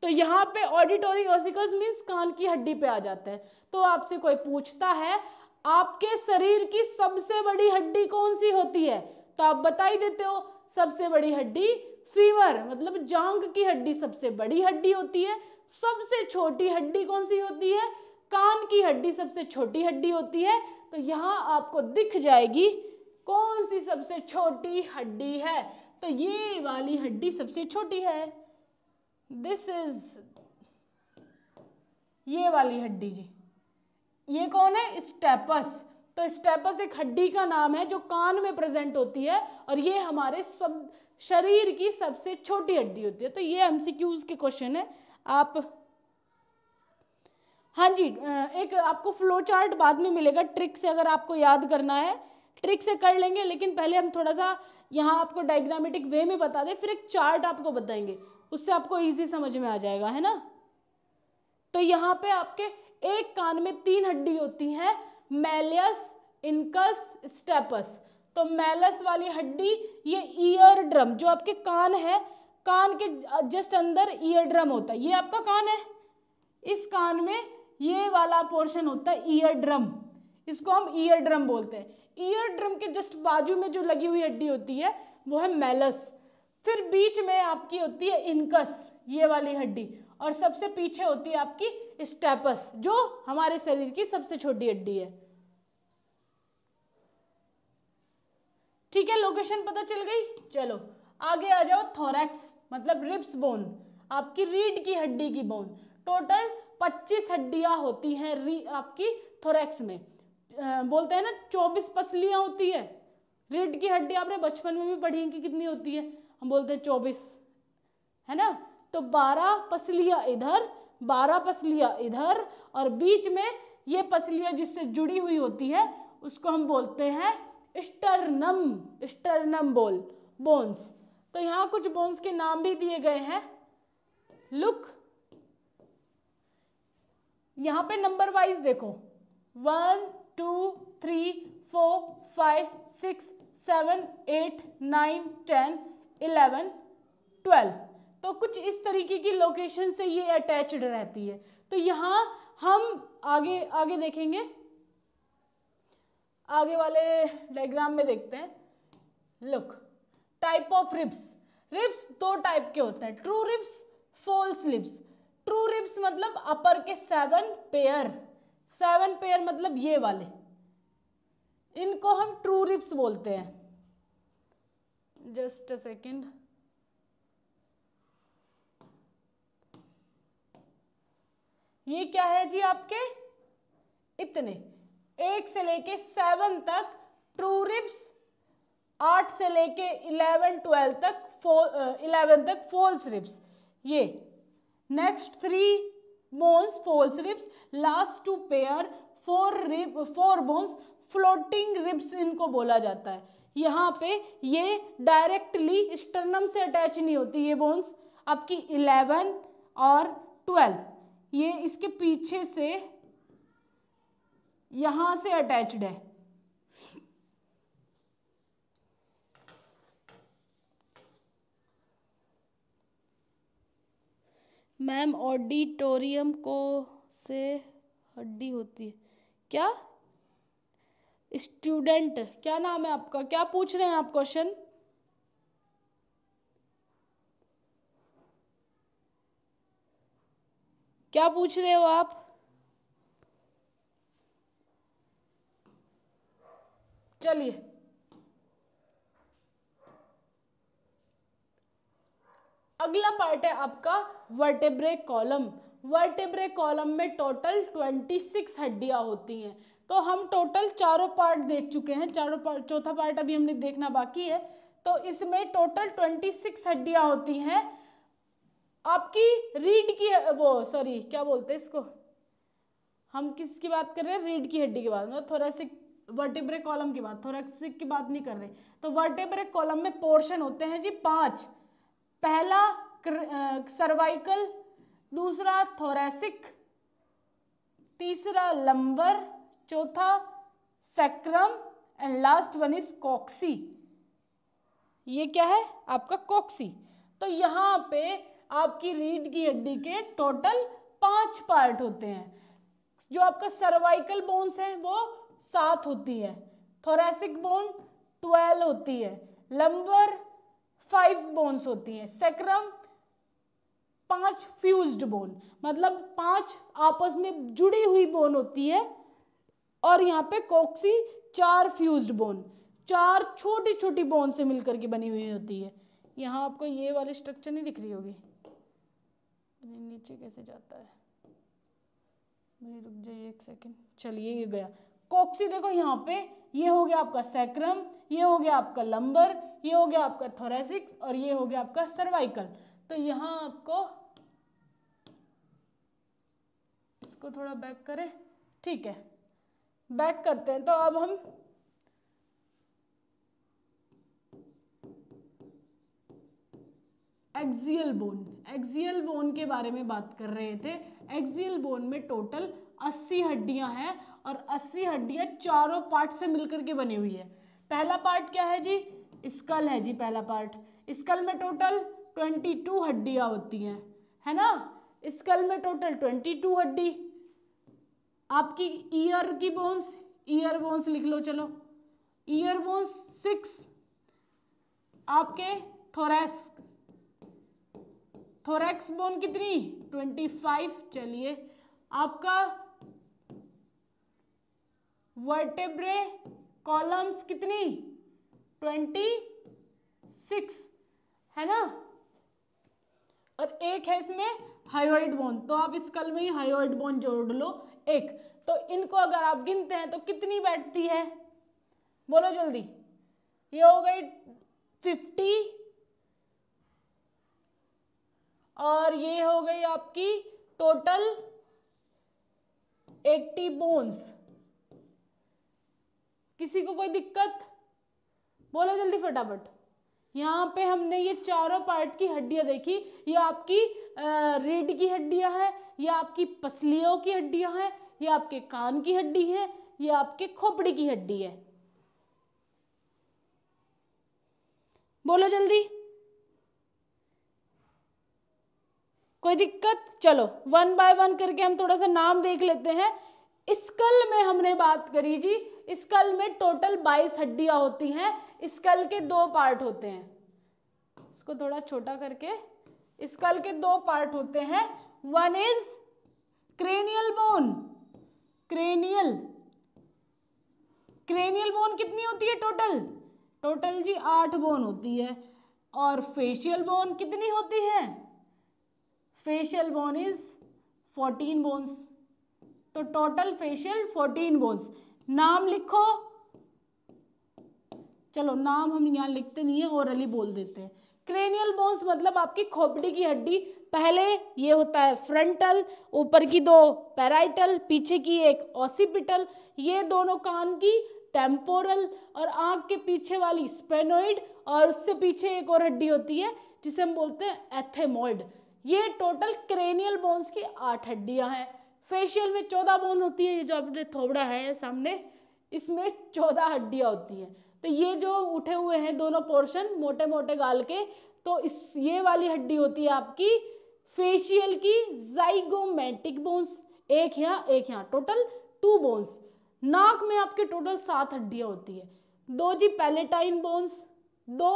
तो यहाँ पे ऑडिटोरी ऑसिकल्स मीन्स कान की हड्डी पे आ जाते हैं तो आपसे कोई पूछता है आपके शरीर की सबसे बड़ी हड्डी कौन सी होती है तो आप बता ही देते हो सबसे बड़ी हड्डी फीवर मतलब जांग की हड्डी सबसे बड़ी हड्डी होती है सबसे छोटी हड्डी कौन सी होती है कान की हड्डी सबसे छोटी हड्डी होती है तो यहाँ आपको दिख जाएगी कौन सी सबसे छोटी हड्डी है तो ये वाली हड्डी सबसे छोटी है दिस इज ये वाली हड्डी जी ये कौन है स्टेपस तो स्टेपस एक हड्डी का नाम है जो कान में प्रेजेंट होती है और ये हमारे सब शरीर की सबसे छोटी हड्डी होती है तो ये क्यूज के क्वेश्चन है आप हाँ जी एक आपको फ्लो चार्ट बाद में मिलेगा ट्रिक से अगर आपको याद करना है ट्रिक से कर लेंगे लेकिन पहले हम थोड़ा सा यहाँ आपको डायग्रामेटिक वे में बता दें फिर एक चार्ट आपको बताएंगे उससे आपको इजी समझ में आ जाएगा है ना तो यहाँ पे आपके एक कान में तीन हड्डी होती हैं मैलियस इनकस स्टेपस तो मैलस वाली हड्डी ये ईयर ड्रम जो आपके कान है कान के जस्ट अंदर ईयर ड्रम होता है ये आपका कान है इस कान में ये वाला पोर्शन होता है ईयर ड्रम इसको हम ईयर ड्रम बोलते हैं ईयर ड्रम के जस्ट बाजू में जो लगी हुई हड्डी होती है वो है मैलस फिर बीच में आपकी होती है इनकस ये वाली हड्डी और सबसे पीछे होती है आपकी स्टेपस जो हमारे शरीर की सबसे छोटी हड्डी है ठीक है लोकेशन पता चल गई चलो आगे आ जाओ थोरैक्स मतलब रिप्स बोन आपकी रीढ़ की हड्डी की बोन टोटल 25 हड्डियां होती हैं री आपकी थोरैक्स में आ, बोलते हैं ना 24 पसलियां होती है रीढ़ की हड्डी आपने बचपन में भी पढ़ी है कि कितनी होती है हम बोलते हैं 24 है ना तो 12 पसलियां इधर बारह पसलियाँ इधर और बीच में ये पसलियाँ जिससे जुड़ी हुई होती है उसको हम बोलते हैं स्टर्नम स्टर्नम बोल बोन्स तो यहाँ कुछ बोन्स के नाम भी दिए गए हैं लुक यहाँ पे नंबर वाइज देखो one two three four five six seven eight nine ten eleven twelve तो कुछ इस तरीके की लोकेशन से ये अटैच्ड रहती है तो यहाँ हम आगे आगे देखेंगे आगे वाले डायग्राम में देखते हैं look type of ribs ribs दो टाइप के होते हैं true ribs false ribs true ribs मतलब अपर के सेवन पेयर सेवन पेयर मतलब ये वाले इनको हम ट्रू रिप्स बोलते हैं जस्ट अ सेकेंड ये क्या है जी आपके इतने एक से लेके सेवन तक ट्रू रिप्स आठ से लेके इलेवन ट्वेल्व तक इलेवन तक फॉल्स रिप्स ये next three bones false ribs last two pair four rib four bones floating ribs इनको बोला जाता है यहाँ पे ये डायरेक्टली स्टर्नम से अटैच नहीं होती ये बोन्स आपकी इलेवन और ट्वेल्व ये इसके पीछे से यहां से अटैच्ड है मैम ऑडिटोरियम को से हड्डी होती है क्या स्टूडेंट क्या नाम है आपका क्या पूछ रहे हैं आप क्वेश्चन क्या पूछ रहे हो आप चलिए अगला पार्ट है आपका वर्टेब्रे कॉलम वर्टेब्रे कॉलम में टोटल 26 हड्डियां होती हैं तो हम टोटल चारों पार्ट देख चुके हैं चारों पार्ट चौथा पार्ट अभी हमने देखना बाकी है तो इसमें टोटल 26 हड्डियां होती हैं आपकी रीड की वो सॉरी क्या बोलते हैं इसको हम किसकी बात कर रहे हैं रीड की हड्डी की बात मतलब थोरेसिक वर्टेब्रे कॉलम की बात थोरेसिक की बात नहीं कर रहे तो वर्टेब्रे कॉलम में पोर्शन होते हैं जी पांच पहला सर्वाइकल दूसरा थोरेसिक तीसरा लंबर चौथा sacrum and last one is coccyx ये क्या है आपका कॉक्सी तो यहाँ पे आपकी रीढ़ की हड्डी के टोटल पांच पार्ट होते हैं जो आपका सर्वाइकल बोन्स है वो सात होती है थोरेसिक बोन ट्वेल्व होती है लंबर फाइव बोन्स होती हैं सेक्रम पांच फ्यूज्ड बोन मतलब पांच आपस में जुड़ी हुई बोन होती है और यहाँ पे कॉक्सी चार फ्यूज्ड बोन चार छोटी छोटी बोन से मिलकर के बनी हुई होती है यहाँ आपको ये वाली स्ट्रक्चर नहीं दिख रही होगी ये नीचे कैसे जाता है भाई रुक जाइए एक सेकेंड चलिए ये गया कोक्सी देखो यहाँ पे ये हो गया आपका सैक्रम ये हो गया आपका लंबर ये हो गया आपका थोरेसिक्स और ये हो गया आपका सर्वाइकल तो यहाँ आपको इसको थोड़ा बैक करें ठीक है बैक करते हैं तो अब हम एक्सियल बोन एक्सियल बोन के बारे में बात कर रहे थे एक्सियल बोन में टोटल 80 हड्डियां हैं और 80 हड्डियां चारों पार्ट से मिलकर के बनी हुई है पहला पार्ट क्या है जी स्कल है जी पहला पार्ट स्कल में टोटल 22 हड्डियां होती हैं है ना स्कल में टोटल 22 हड्डी आपकी ईयर की बोन्स ईयर बोन्स लिख लो चलो ईयर बोन्स सिक्स आपके थोरेस्क थोरेक्स बोन कितनी 25 चलिए आपका वर्टेब्रे कॉलम्स कितनी 26 है ना और एक है इसमें हाइड बोन तो आप इस कल में ही हाइड बोन जोड़ लो एक तो इनको अगर आप गिनते हैं तो कितनी बैठती है बोलो जल्दी ये हो गई फिफ्टी और ये हो गई आपकी टोटल 80 बोन्स किसी को कोई दिक्कत बोलो जल्दी फटाफट यहाँ पे हमने ये चारों पार्ट की हड्डियाँ देखी ये आपकी रीढ़ की हड्डियाँ हैं ये आपकी पसलियों की हड्डियाँ हैं ये आपके कान की हड्डी है ये आपके खोपड़ी की हड्डी है बोलो जल्दी कोई दिक्कत चलो वन बाय वन करके हम थोड़ा सा नाम देख लेते हैं स्कल में हमने बात करी जी स्कल में टोटल बाईस हड्डियाँ होती हैं स्कल के दो पार्ट होते हैं इसको थोड़ा छोटा करके स्कल के दो पार्ट होते हैं one is cranial bone cranial cranial bone कितनी होती है टोटल टोटल जी आठ बोन होती है और फेशियल बोन कितनी होती है facial bone is fourteen bones तो टोटल फेशियल फोर्टीन बोन्स नाम लिखो चलो नाम हम यहाँ लिखते नहीं है ओरली बोल देते हैं क्रेनियल बोन्स मतलब आपकी खोपड़ी की हड्डी पहले ये होता है फ्रंटल ऊपर की दो पैराइटल पीछे की एक ऑसिपिटल ये दोनों कान की टेम्पोरल और आँख के पीछे वाली स्पेनोइड और उससे पीछे एक और हड्डी होती है जिसे हम बोलते हैं एथेमोइड ये टोटल क्रेनियल बोन्स की आठ हड्डियां हैं फेशियल में चौदह बोन होती है ये जो अपने थोबड़ा है सामने इसमें चौदह हड्डियां होती हैं तो ये जो उठे हुए हैं दोनों पोर्शन मोटे मोटे गाल के तो इस ये वाली हड्डी होती है आपकी फेशियल की जाइगोमेटिक बोन्स एक यहाँ एक यहाँ टोटल टू बोन्स नाक में आपके टोटल सात हड्डियाँ होती है दो जी पैलेटाइन बोन्स दो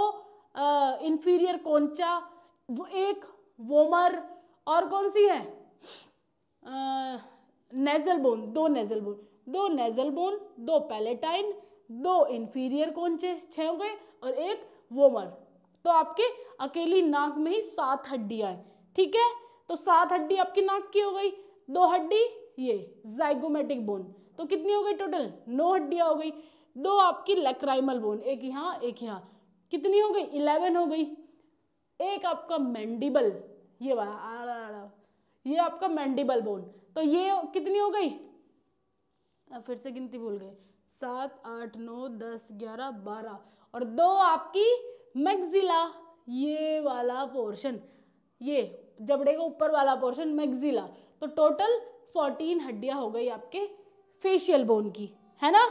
इन्फीरियर कोंचा एक वोमर और कौन सी है आ, नेजल बोन दो नेजल बोन दो नेजल बोन दो पैलेटाइन दो इन्फीरियर से छः हो गए और एक वोमर तो आपके अकेली नाक में ही सात हड्डियाँ हैं ठीक है तो सात हड्डी आपकी नाक की हो गई दो हड्डी ये जाइगोमेटिक बोन तो कितनी हो गई टोटल नौ हड्डियाँ हो गई दो आपकी लेक्राइमल बोन एक यहाँ एक यहाँ कितनी हो गई इलेवन हो गई एक आपका मैंडिबल ये वाला आड़ा आड़ा ये आपका मैंडिबल बोन तो ये कितनी हो गई फिर से गिनती भूल गए सात आठ नौ दस ग्यारह बारह और दो आपकी मैगजिला ये वाला पोर्शन ये जबड़े का ऊपर वाला पोर्शन मैगजिला तो टोटल फोर्टीन हड्डियां हो गई आपके फेशियल बोन की है ना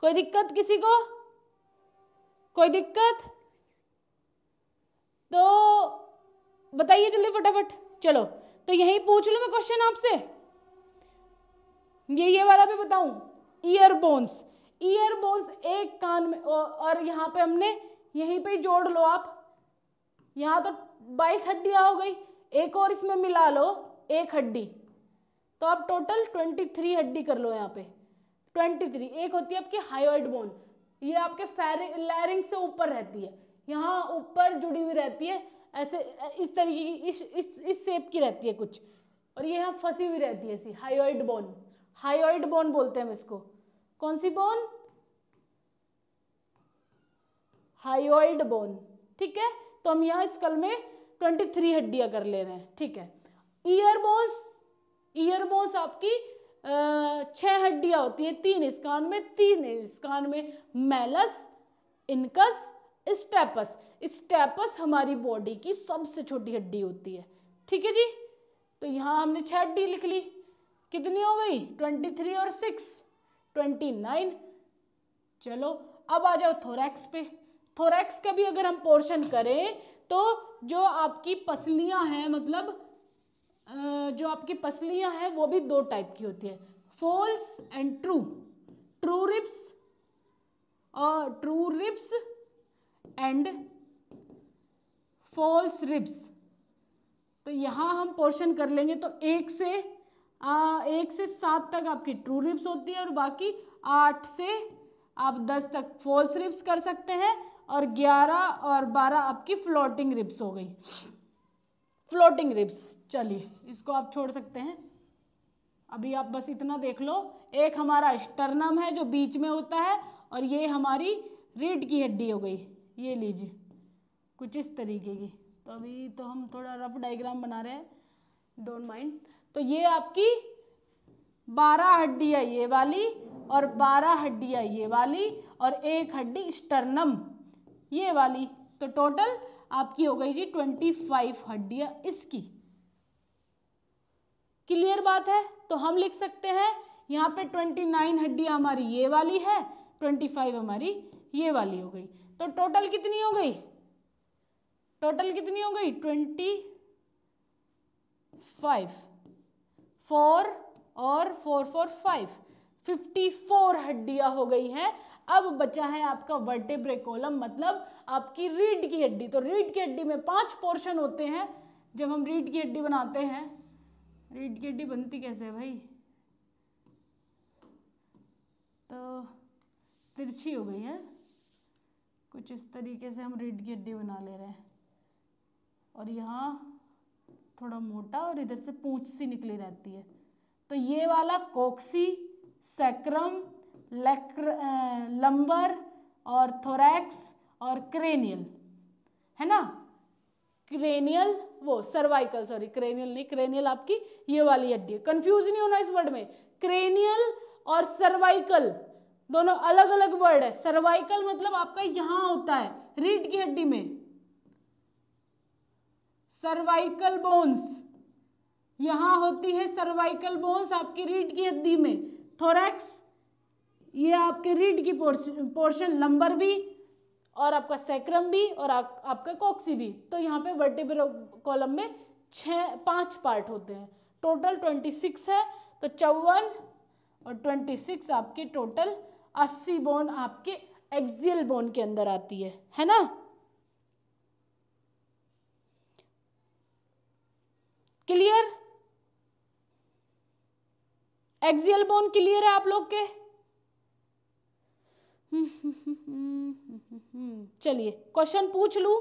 कोई दिक्कत किसी को कोई दिक्कत तो बताइए जल्दी फटाफट चलो तो यहीं पूछ लूँ मैं क्वेश्चन आपसे ये ये वाला भी बताऊं ईयर बोन्स ईयर बोन्स एक कान में और यहाँ पे हमने यहीं पे जोड़ लो आप यहाँ तो बाईस हड्डियाँ हो गई एक और इसमें मिला लो एक हड्डी तो आप टोटल ट्वेंटी थ्री हड्डी कर लो यहाँ पे ट्वेंटी थ्री एक होती है आपकी हाइड बोन ये आपके फेरिंग से ऊपर रहती है यहाँ ऊपर जुड़ी हुई रहती है ऐसे इस तरीके की इस इस इस शेप की रहती है कुछ और ये यहाँ फंसी हुई रहती है ऐसी हाइओइड बोन हाईड बोन बोलते हैं हम इसको कौन सी बोन हाईड बोन ठीक है तो हम यहाँ स्कल में ट्वेंटी थ्री हड्डियाँ कर ले रहे हैं ठीक है ईयर बोन्स ईयर बोन्स आपकी छह हड्डियाँ होती हैं तीन इस कान में तीन इस कान में मैलस इनकस स्टेपस स्टेपस हमारी बॉडी की सबसे छोटी हड्डी होती है ठीक है जी तो यहाँ हमने छह हड्डी लिख ली कितनी हो गई ट्वेंटी थ्री और सिक्स ट्वेंटी नाइन चलो अब आ जाओ थोरैक्स पे थोरैक्स का भी अगर हम पोर्शन करें तो जो आपकी पसलियाँ हैं मतलब जो आपकी पसलियाँ हैं वो भी दो टाइप की होती है false and true true ribs और true ribs and false ribs तो यहाँ हम पोर्शन कर लेंगे तो एक से आ, एक से सात तक आपकी ट्रू रिब्स होती है और बाकी आठ से आप दस तक फॉल्स रिब्स कर सकते हैं और ग्यारह और बारह आपकी फ्लोटिंग रिब्स हो गई फ्लोटिंग रिब्स चलिए इसको आप छोड़ सकते हैं अभी आप बस इतना देख लो एक हमारा स्टर्नम है जो बीच में होता है और ये हमारी रीढ़ की हड्डी हो गई ये लीजिए कुछ इस तरीके की तो अभी तो हम थोड़ा रफ डायग्राम बना रहे हैं डोंट माइंड तो ये आपकी बारह हड्डियाँ ये वाली और बारह हड्डियाँ ये वाली और एक हड्डी स्टर्नम ये वाली तो टोटल आपकी हो गई जी ट्वेंटी फाइव हड्डियाँ इसकी क्लियर बात है तो हम लिख सकते हैं यहाँ पे ट्वेंटी नाइन हड्डियाँ हमारी ये वाली है ट्वेंटी फाइव हमारी ये वाली हो गई तो टोटल कितनी हो गई टोटल कितनी हो गई ट्वेंटी फाइव फोर और four four five fifty four हड्डियाँ हो गई हैं अब बचा है आपका वर्टेब्रे कॉलम मतलब आपकी रीढ़ की हड्डी तो रीढ़ की हड्डी में पांच पोर्शन होते हैं जब हम रीढ़ की हड्डी बनाते हैं रीढ़ की हड्डी बनती कैसे है भाई तो तिरछी हो गई है कुछ इस तरीके से हम रीढ़ की हड्डी बना ले रहे हैं और यहाँ थोड़ा मोटा और इधर से पूछ सी निकली रहती है तो ये वाला कोक्सी सैक्रम लेक्र लंबर और थोरैक्स और क्रेनियल है ना क्रेनियल वो सर्वाइकल सॉरी क्रेनियल नहीं क्रेनियल आपकी ये वाली हड्डी है कंफ्यूज नहीं होना इस वर्ड में क्रेनियल और सर्वाइकल दोनों अलग अलग वर्ड है सर्वाइकल मतलब आपका यहाँ होता है रीढ़ की हड्डी में सर्वाइकल बोन्स यहां होती है सर्वाइकल बोन्स आपकी रीढ़ की हड्डी में थोरैक्स ये आपके रीढ़ की पोर्शन लंबर भी और आपका सेक्रम भी और आ, आपका कॉक्सी भी तो यहाँ पे वर्टिब्रो कॉलम में छः पांच पार्ट होते हैं टोटल ट्वेंटी सिक्स है तो चौवन और ट्वेंटी सिक्स आपके टोटल अस्सी बोन आपके एक्सियल बोन के अंदर आती है है ना क्लियर एक्सियल बोन क्लियर है आप लोग के चलिए क्वेश्चन पूछ लू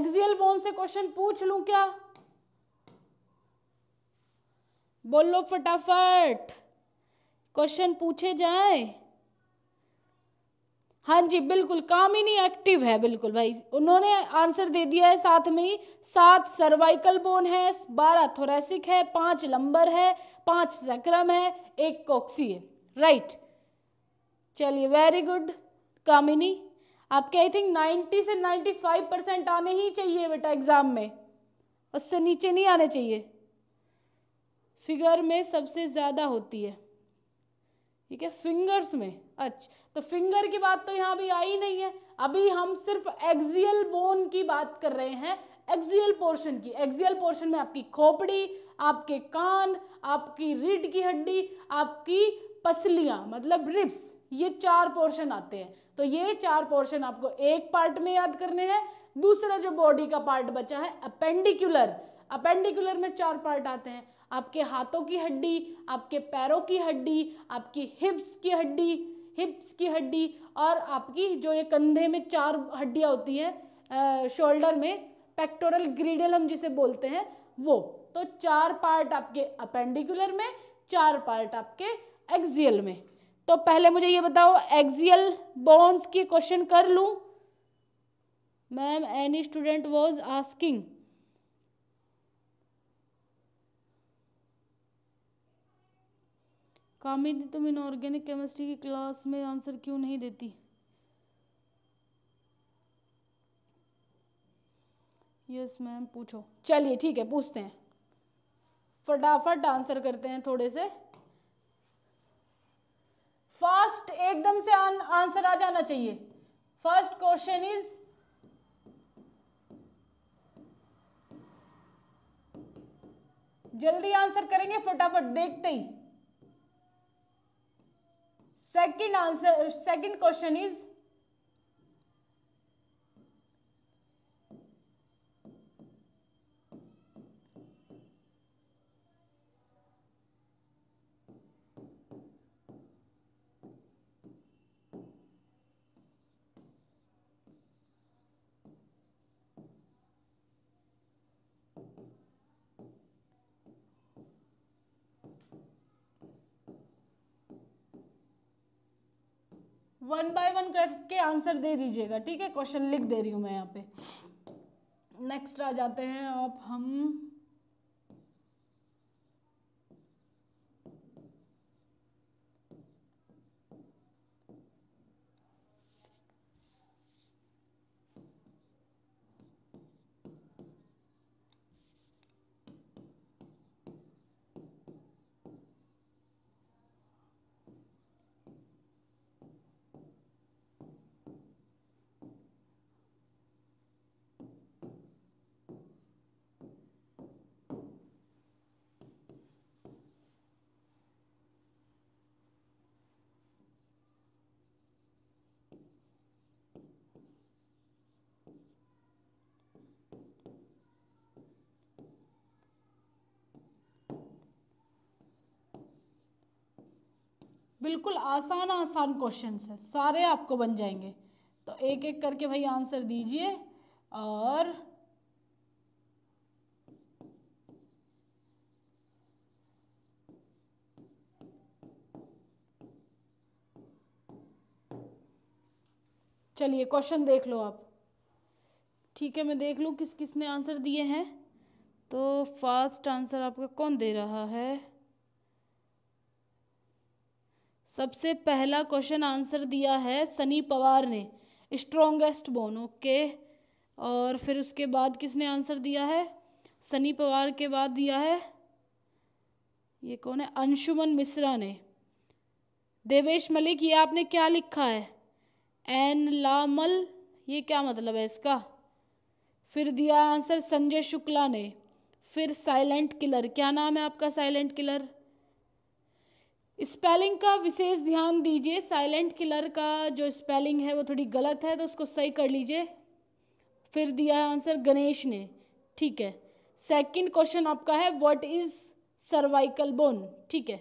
एक्सियल बोन से क्वेश्चन पूछ लू क्या बोलो फटाफट क्वेश्चन पूछे जाए हाँ जी बिल्कुल कामिनी एक्टिव है बिल्कुल भाई उन्होंने आंसर दे दिया है साथ में ही सात सर्वाइकल बोन है बारह थोरेसिक है पांच लंबर है पांच सक्रम है एक कॉक्सी है राइट चलिए वेरी गुड कामिनी आपके आई थिंक 90 से 95 परसेंट आने ही चाहिए बेटा एग्ज़ाम में उससे नीचे नहीं आने चाहिए फिगर में सबसे ज़्यादा होती है ठीक है फिंगर्स में अच्छा तो फिंगर की बात तो यहाँ भी आई नहीं है अभी हम सिर्फ एक्सियल बोन की बात कर रहे हैं एक्सियल पोर्शन की एक्सियल पोर्शन में आपकी खोपड़ी आपके कान आपकी रीढ़ की हड्डी आपकी पसलियाँ मतलब रिप्स ये चार पोर्शन आते हैं तो ये चार पोर्शन आपको एक पार्ट में याद करने हैं दूसरा जो बॉडी का पार्ट बचा है अपेंडिकुलर अपेंडिकुलर में चार पार्ट आते हैं आपके हाथों की हड्डी आपके पैरों की हड्डी आपकी हिप्स की हड्डी हिप्स की हड्डी और आपकी जो ये कंधे में चार हड्डियाँ होती हैं शोल्डर में पेक्टोरल ग्रीडल हम जिसे बोलते हैं वो तो चार पार्ट आपके अपेंडिकुलर में चार पार्ट आपके एक्सियल में तो पहले मुझे ये बताओ एक्सियल बोन्स की क्वेश्चन कर लूँ ma'am any student was asking Kamini तुम इनऑर्गेनिक केमिस्ट्री की क्लास में आंसर क्यों नहीं देती यस मैम पूछो चलिए ठीक है पूछते हैं फटाफट आंसर करते हैं थोड़े से फर्स्ट एकदम से आंसर आ जाना चाहिए फर्स्ट क्वेश्चन इज जल्दी आंसर करेंगे फटाफट देखते ही Second answer, second question is one by one करके आंसर दे दीजिएगा ठीक है क्वेश्चन लिख दे रही हूँ मैं यहाँ पे नेक्स्ट आ जाते हैं आप हम बिल्कुल आसान आसान क्वेश्चन हैं सारे आपको बन जाएंगे तो एक एक करके भाई आंसर दीजिए और चलिए क्वेश्चन देख लो आप ठीक है मैं देख लूँ किस किसने आंसर दिए हैं तो फर्स्ट आंसर आपका कौन दे रहा है सबसे पहला क्वेश्चन आंसर दिया है सनी पवार ने स्ट्रोंगेस्ट बोन ओके और फिर उसके बाद किसने आंसर दिया है सनी पवार के बाद दिया है ये कौन है अंशुमन मिश्रा ने देवेश मलिक ये आपने क्या लिखा है एन लामल ये क्या मतलब है इसका फिर दिया आंसर संजय शुक्ला ने फिर साइलेंट किलर क्या नाम है आपका साइलेंट किलर स्पेलिंग का विशेष ध्यान दीजिए साइलेंट किलर का जो स्पेलिंग है वो थोड़ी गलत है तो उसको सही कर लीजिए फिर दिया है आंसर गणेश ने ठीक है सेकंड क्वेश्चन आपका है व्हाट इज़ सर्वाइकल बोन ठीक है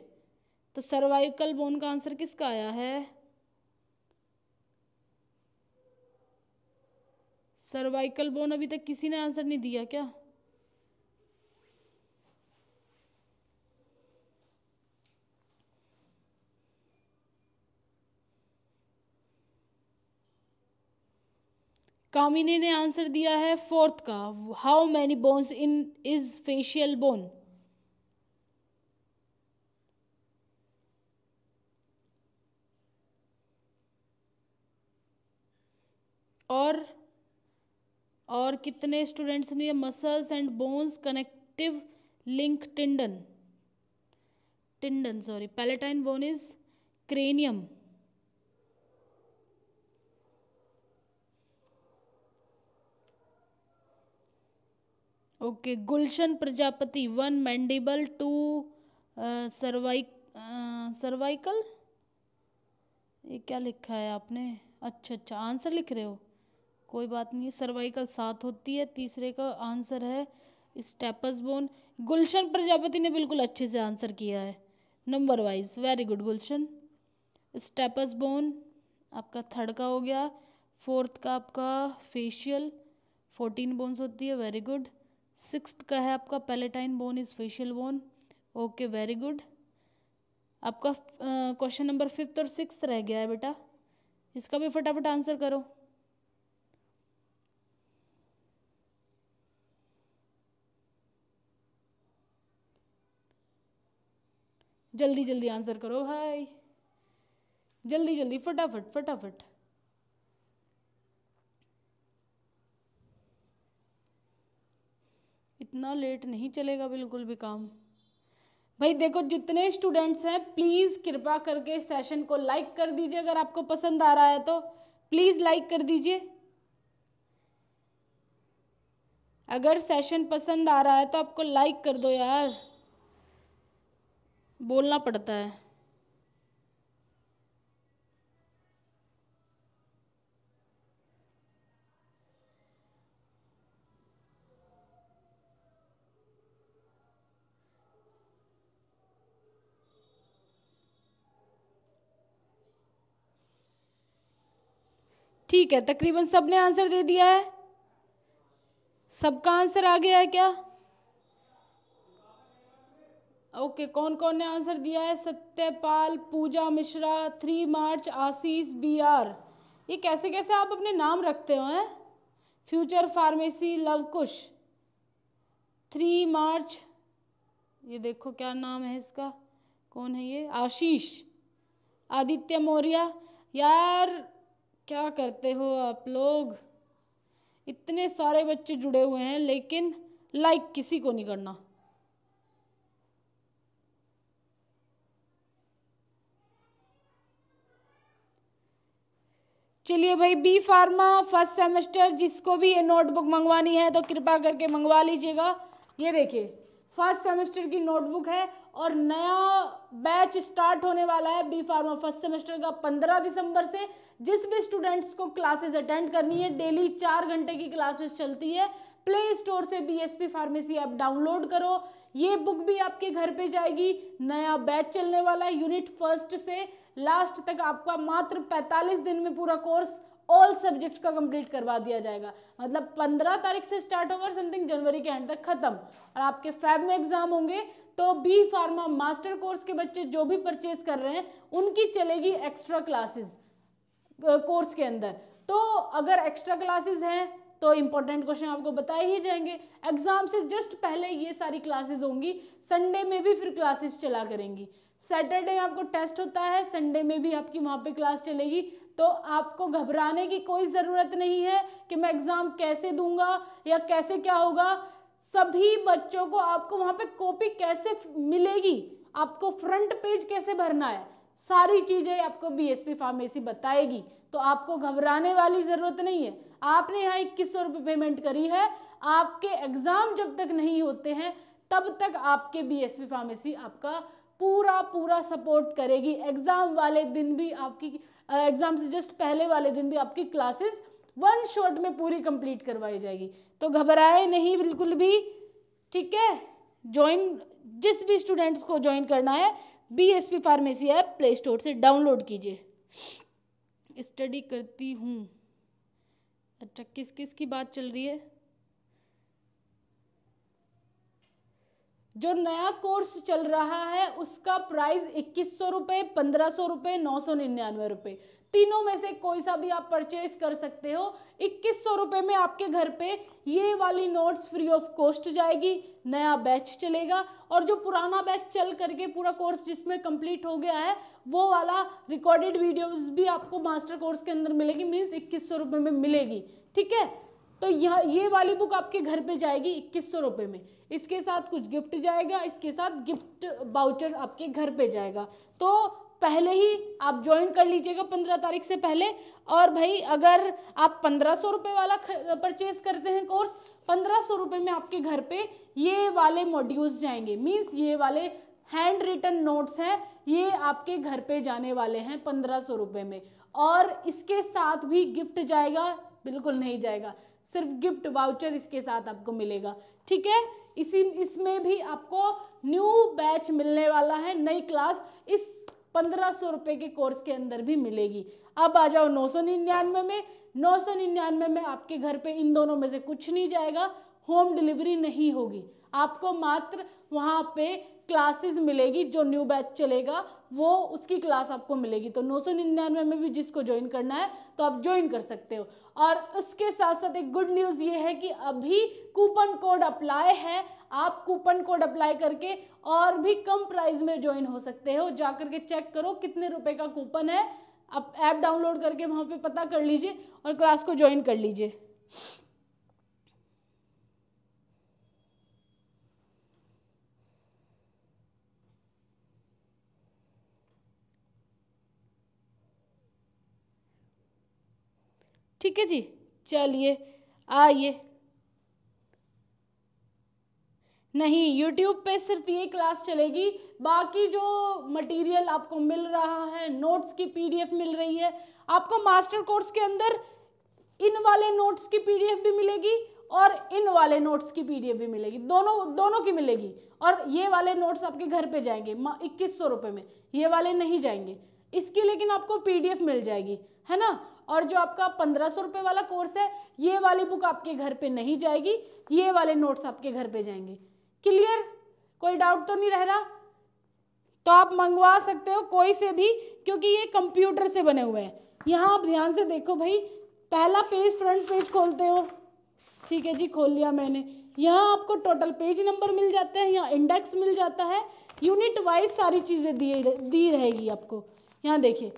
तो सर्वाइकल बोन का आंसर किसका आया है सर्वाइकल बोन अभी तक किसी ने आंसर नहीं दिया क्या कामिनी ने आंसर दिया है फोर्थ का how many bones in is facial bone और और कितने स्टूडेंट्स ने muscles and bones connective link tendon tendon sorry palatine bone is cranium okay Gulshan Prajapati one mandible two cervic cervical ये क्या लिखा है आपने अच्छा अच्छा आंसर लिख रहे हो कोई बात नहीं सर्वाइकल सात होती है तीसरे का आंसर है स्टेपस बोन गुलशन प्रजापति ने बिल्कुल अच्छे से आंसर किया है number wise very good Gulshan stapes bone आपका थर्ड का हो गया फोर्थ का आपका फेशियल फोर्टीन बोन्स होती है वेरी गुड सिक्स का है आपका palatine bone is facial bone okay very good आपका क्वेश्चन नंबर फिफ्थ और सिक्स रह गया है बेटा इसका भी फटाफट आंसर करो जल्दी जल्दी आंसर करो भाई जल्दी जल्दी फटाफट फटाफट इतना लेट नहीं चलेगा बिल्कुल भी काम भाई देखो जितने स्टूडेंट्स हैं प्लीज़ कृपा करके सेशन को लाइक कर दीजिए अगर आपको पसंद आ रहा है तो प्लीज़ लाइक कर दीजिए अगर सेशन पसंद आ रहा है तो आपको लाइक कर दो यार बोलना पड़ता है ठीक है तकरीबन सब ने आंसर दे दिया है सबका आंसर आ गया है क्या ओके okay, कौन कौन ने आंसर दिया है Satyapal Puja Mishra three March Ashish B R ये कैसे कैसे आप अपने नाम रखते हो हैं future pharmacy Lavkush three March ये देखो क्या नाम है इसका कौन है ये आशीष आदित्य मौर्या यार क्या करते हो आप लोग इतने सारे बच्चे जुड़े हुए हैं लेकिन लाइक किसी को नहीं करना चलिए भाई बी फार्मा फर्स्ट सेमेस्टर जिसको भी ये नोटबुक मंगवानी है तो कृपा करके मंगवा लीजिएगा ये देखिए फर्स्ट सेमेस्टर की नोटबुक है और नया बैच स्टार्ट होने वाला है बी फार्मा फर्स्ट सेमेस्टर का पंद्रह दिसंबर से जिस भी स्टूडेंट्स को क्लासेस अटेंड करनी है डेली चार घंटे की क्लासेस चलती है प्ले स्टोर से B S P pharmacy app download करो ये बुक भी आपके घर पे जाएगी नया बैच चलने वाला है यूनिट फर्स्ट से लास्ट तक आपका मात्र पैंतालीस दिन में पूरा कोर्स ऑल सब्जेक्ट का कंप्लीट करवा दिया जाएगा मतलब पंद्रह तारीख से स्टार्ट होगा समथिंग जनवरी के एंड तक खत्म और आपके फैब में एग्जाम होंगे तो बी फार्मा मास्टर कोर्स के बच्चे जो भी परचेज कर रहे हैं उनकी चलेगी एक्स्ट्रा क्लासेस कोर्स के अंदर तो अगर एक्स्ट्रा क्लासेस हैं तो इंपॉर्टेंट क्वेश्चन आपको बताए ही जाएंगे एग्जाम से जस्ट पहले ये सारी क्लासेस होंगी संडे में भी फिर क्लासेस चला करेंगी सैटरडे में आपको टेस्ट होता है संडे में भी आपकी वहाँ पे क्लास चलेगी तो आपको घबराने की कोई ज़रूरत नहीं है कि मैं एग्ज़ाम कैसे दूंगा या कैसे क्या होगा सभी बच्चों को आपको वहाँ पे कॉपी कैसे मिलेगी आपको फ्रंट पेज कैसे भरना है सारी चीज़ें आपको बीएसपी फार्मेसी बताएगी तो आपको घबराने वाली ज़रूरत नहीं है आपने यहाँ इक्कीस सौ रुपये पेमेंट करी है आपके एग्ज़ाम जब तक नहीं होते हैं तब तक आपके बीएसपी फार्मेसी आपका पूरा पूरा सपोर्ट करेगी एग्ज़ाम वाले दिन भी आपकी एग्ज़ाम से जस्ट पहले वाले दिन भी आपकी क्लासेस वन शॉट में पूरी कंप्लीट करवाई जाएगी तो घबराए नहीं बिल्कुल भी ठीक है ज्वाइन जिस भी स्टूडेंट्स को ज्वाइन करना है B S P pharmacy app play store से डाउनलोड कीजिए स्टडी करती हूँ अच्छा किस किस की बात चल रही है जो नया कोर्स चल रहा है उसका प्राइस इक्कीस सौ रुपये पंद्रह सौ रुपये नौ सौ निन्यानवे रुपये तीनों में से कोई सा भी आप परचेज कर सकते हो इक्कीस सौ रुपये में आपके घर पे ये वाली नोट्स फ्री ऑफ कॉस्ट जाएगी नया बैच चलेगा और जो पुराना बैच चल करके पूरा कोर्स जिसमें कंप्लीट हो गया है वो वाला रिकॉर्डेड वीडियोज भी आपको मास्टर कोर्स के अंदर मिलेगी मीन्स इक्कीस सौ में मिलेगी ठीक है तो यह ये वाली बुक आपके घर पे जाएगी इक्कीस सौ रुपये में इसके साथ कुछ गिफ्ट जाएगा इसके साथ गिफ्ट बाउचर आपके घर पे जाएगा तो पहले ही आप ज्वाइन कर लीजिएगा पंद्रह तारीख से पहले और भाई अगर आप पंद्रह सौ रुपये वाला परचेज करते हैं कोर्स पंद्रह सौ रुपये में आपके घर पे ये वाले मॉड्यूल्स जाएंगे मीन्स ये वाले हैंड रिटन नोट्स हैं ये आपके घर पे जाने वाले हैं पंद्रह सौ रुपये में और इसके साथ भी गिफ्ट जाएगा बिल्कुल नहीं जाएगा सिर्फ गिफ्ट वाउचर इसके साथ आपको मिलेगा ठीक है इसी इसमें भी आपको न्यू बैच मिलने वाला है नई क्लास इस पंद्रह सौ रुपये के कोर्स के अंदर भी मिलेगी अब आ जाओ नौ सौ निन्यानवे में नौ सौ निन्यानवे में आपके घर पे इन दोनों में से कुछ नहीं जाएगा होम डिलीवरी नहीं होगी आपको मात्र वहाँ पे क्लासेस मिलेगी जो न्यू बैच चलेगा वो उसकी क्लास आपको मिलेगी तो नौ सौ निन्यानवे में भी जिसको ज्वाइन करना है तो आप ज्वाइन कर सकते हो और उसके साथ साथ एक गुड न्यूज़ ये है कि अभी कूपन कोड अप्लाई है आप कूपन कोड अप्लाई करके और भी कम प्राइस में ज्वाइन हो सकते हो जा करके चेक करो कितने रुपए का कूपन है आप ऐप डाउनलोड करके वहाँ पे पता कर लीजिए और क्लास को ज्वाइन कर लीजिए ठीक है जी चलिए आइए नहीं YouTube पे सिर्फ ये क्लास चलेगी बाकी जो मटेरियल आपको मिल रहा है नोट्स की पीडीएफ मिल रही है आपको मास्टर कोर्स के अंदर इन वाले नोट्स की पीडीएफ भी मिलेगी और इन वाले नोट्स की पीडीएफ भी मिलेगी दोनों दोनों की मिलेगी और ये वाले नोट्स आपके घर पे जाएंगे इक्कीस सौ रुपये में ये वाले नहीं जाएंगे इसकी लेकिन आपको पी मिल जाएगी है ना और जो आपका पंद्रह सौ रुपए वाला कोर्स है ये वाली बुक आपके घर पे नहीं जाएगी ये वाले नोट्स आपके घर पे जाएंगे क्लियर कोई डाउट तो नहीं रह रहा तो आप मंगवा सकते हो कोई से भी क्योंकि ये कंप्यूटर से बने हुए हैं यहाँ आप ध्यान से देखो भाई पहला पेज फ्रंट पेज खोलते हो ठीक है जी खोल लिया मैंने यहाँ आपको टोटल पेज नंबर मिल जाते हैं यहाँ इंडेक्स मिल जाता है यूनिट वाइज सारी चीज़ें दी दी रहेगी आपको यहाँ देखिए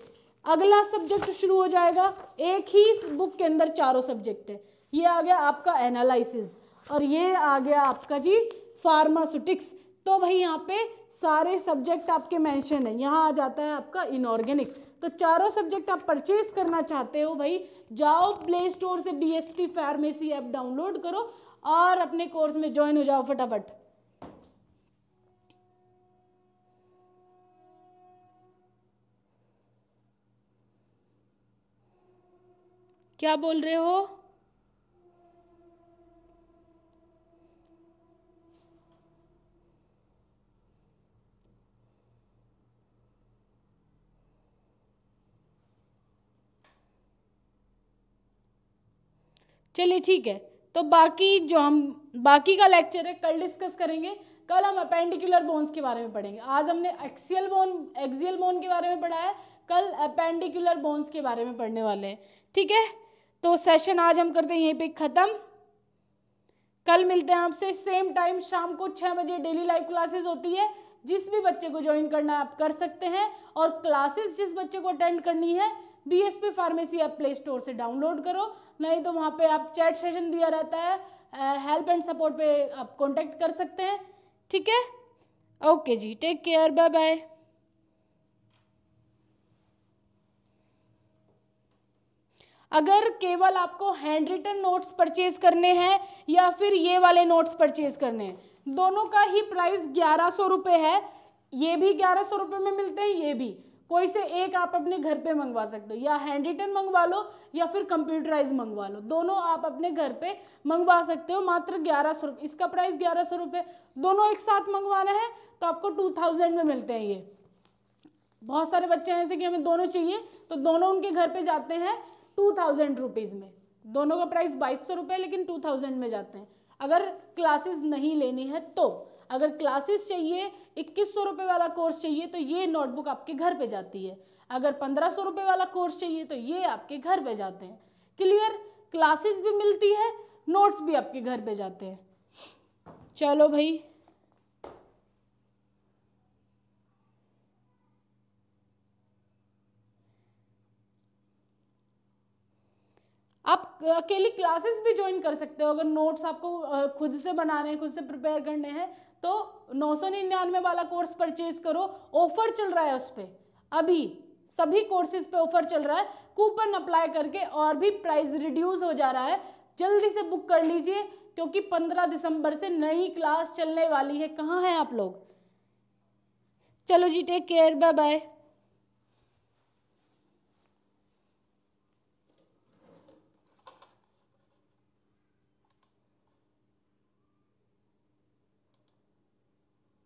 अगला सब्जेक्ट शुरू हो जाएगा एक ही बुक के अंदर चारों सब्जेक्ट है ये आ गया आपका एनालिसिस और ये आ गया आपका जी फार्मास्यूटिक्स तो भाई यहाँ पे सारे सब्जेक्ट आपके मेंशन है यहाँ आ जाता है आपका इनऑर्गेनिक तो चारों सब्जेक्ट आप परचेज करना चाहते हो भाई जाओ प्ले स्टोर से B S pharmacy app download करो और अपने कोर्स में ज्वाइन हो जाओ फटाफट क्या बोल रहे हो चलिए ठीक है तो बाकी जो हम बाकी का लेक्चर है कल डिस्कस करेंगे कल हम अपेंडिकुलर बोन्स के बारे में पढ़ेंगे आज हमने एक्सियल बोन एक्सियल बोन के बारे में पढ़ा है कल अपेंडिकुलर बोन्स के बारे में पढ़ने वाले हैं ठीक है तो सेशन आज हम करते हैं यहीं पे ख़त्म कल मिलते हैं आपसे सेम टाइम शाम को छः बजे डेली लाइव क्लासेस होती है जिस भी बच्चे को ज्वाइन करना है आप कर सकते हैं और क्लासेस जिस बच्चे को अटेंड करनी है B S P pharmacy app play store से डाउनलोड करो नहीं तो वहाँ पे आप चैट सेशन दिया रहता है हेल्प एंड सपोर्ट पे आप कॉन्टेक्ट कर सकते हैं ठीक है ओके जी टेक केयर बाय बाय अगर केवल आपको हैंड रिटन नोट्स परचेज करने हैं या फिर ये वाले नोट्स परचेज करने हैं दोनों का ही प्राइस ग्यारह सौ रुपये है ये भी ग्यारह सौ रुपये में मिलते हैं ये भी कोई से एक आप अपने घर पे मंगवा सकते हो या हैंड रिटन मंगवा लो या फिर कंप्यूटराइज मंगवा लो दोनों आप अपने घर पे मंगवा सकते हो मात्र ग्यारह सौ रुपये इसका प्राइस ग्यारह सौ रुपये दोनों एक साथ मंगवाना है तो आपको टू थाउजेंड में मिलते हैं ये बहुत सारे बच्चे हैं ऐसे कि हमें दोनों चाहिए तो दोनों उनके घर पे जाते हैं टू थाउजेंड रुपीज़ में दोनों का प्राइस बाईस सौ रुपये लेकिन टू थाउजेंड में जाते हैं अगर क्लासेस नहीं लेनी है तो अगर क्लासेस चाहिए इक्कीस सौ रुपये वाला कोर्स चाहिए तो ये नोटबुक आपके घर पे जाती है अगर पंद्रह सौ रुपये वाला कोर्स चाहिए तो ये आपके घर पे जाते हैं क्लियर क्लासेस भी मिलती है नोट्स भी आपके घर पे जाते हैं चलो भाई आप अकेली क्लासेस भी ज्वाइन कर सकते हो अगर नोट्स आपको खुद से बनाने हैं खुद से प्रिपेयर करने हैं तो नौ सौ निन्यानवे वाला कोर्स परचेज करो ऑफर चल रहा है उस पर अभी सभी कोर्सेज पे ऑफर चल रहा है कूपन अप्लाई करके और भी प्राइस रिड्यूस हो जा रहा है जल्दी से बुक कर लीजिए क्योंकि 15 दिसंबर से नई क्लास चलने वाली है कहाँ हैं आप लोग चलो जी टेक केयर बाय बाय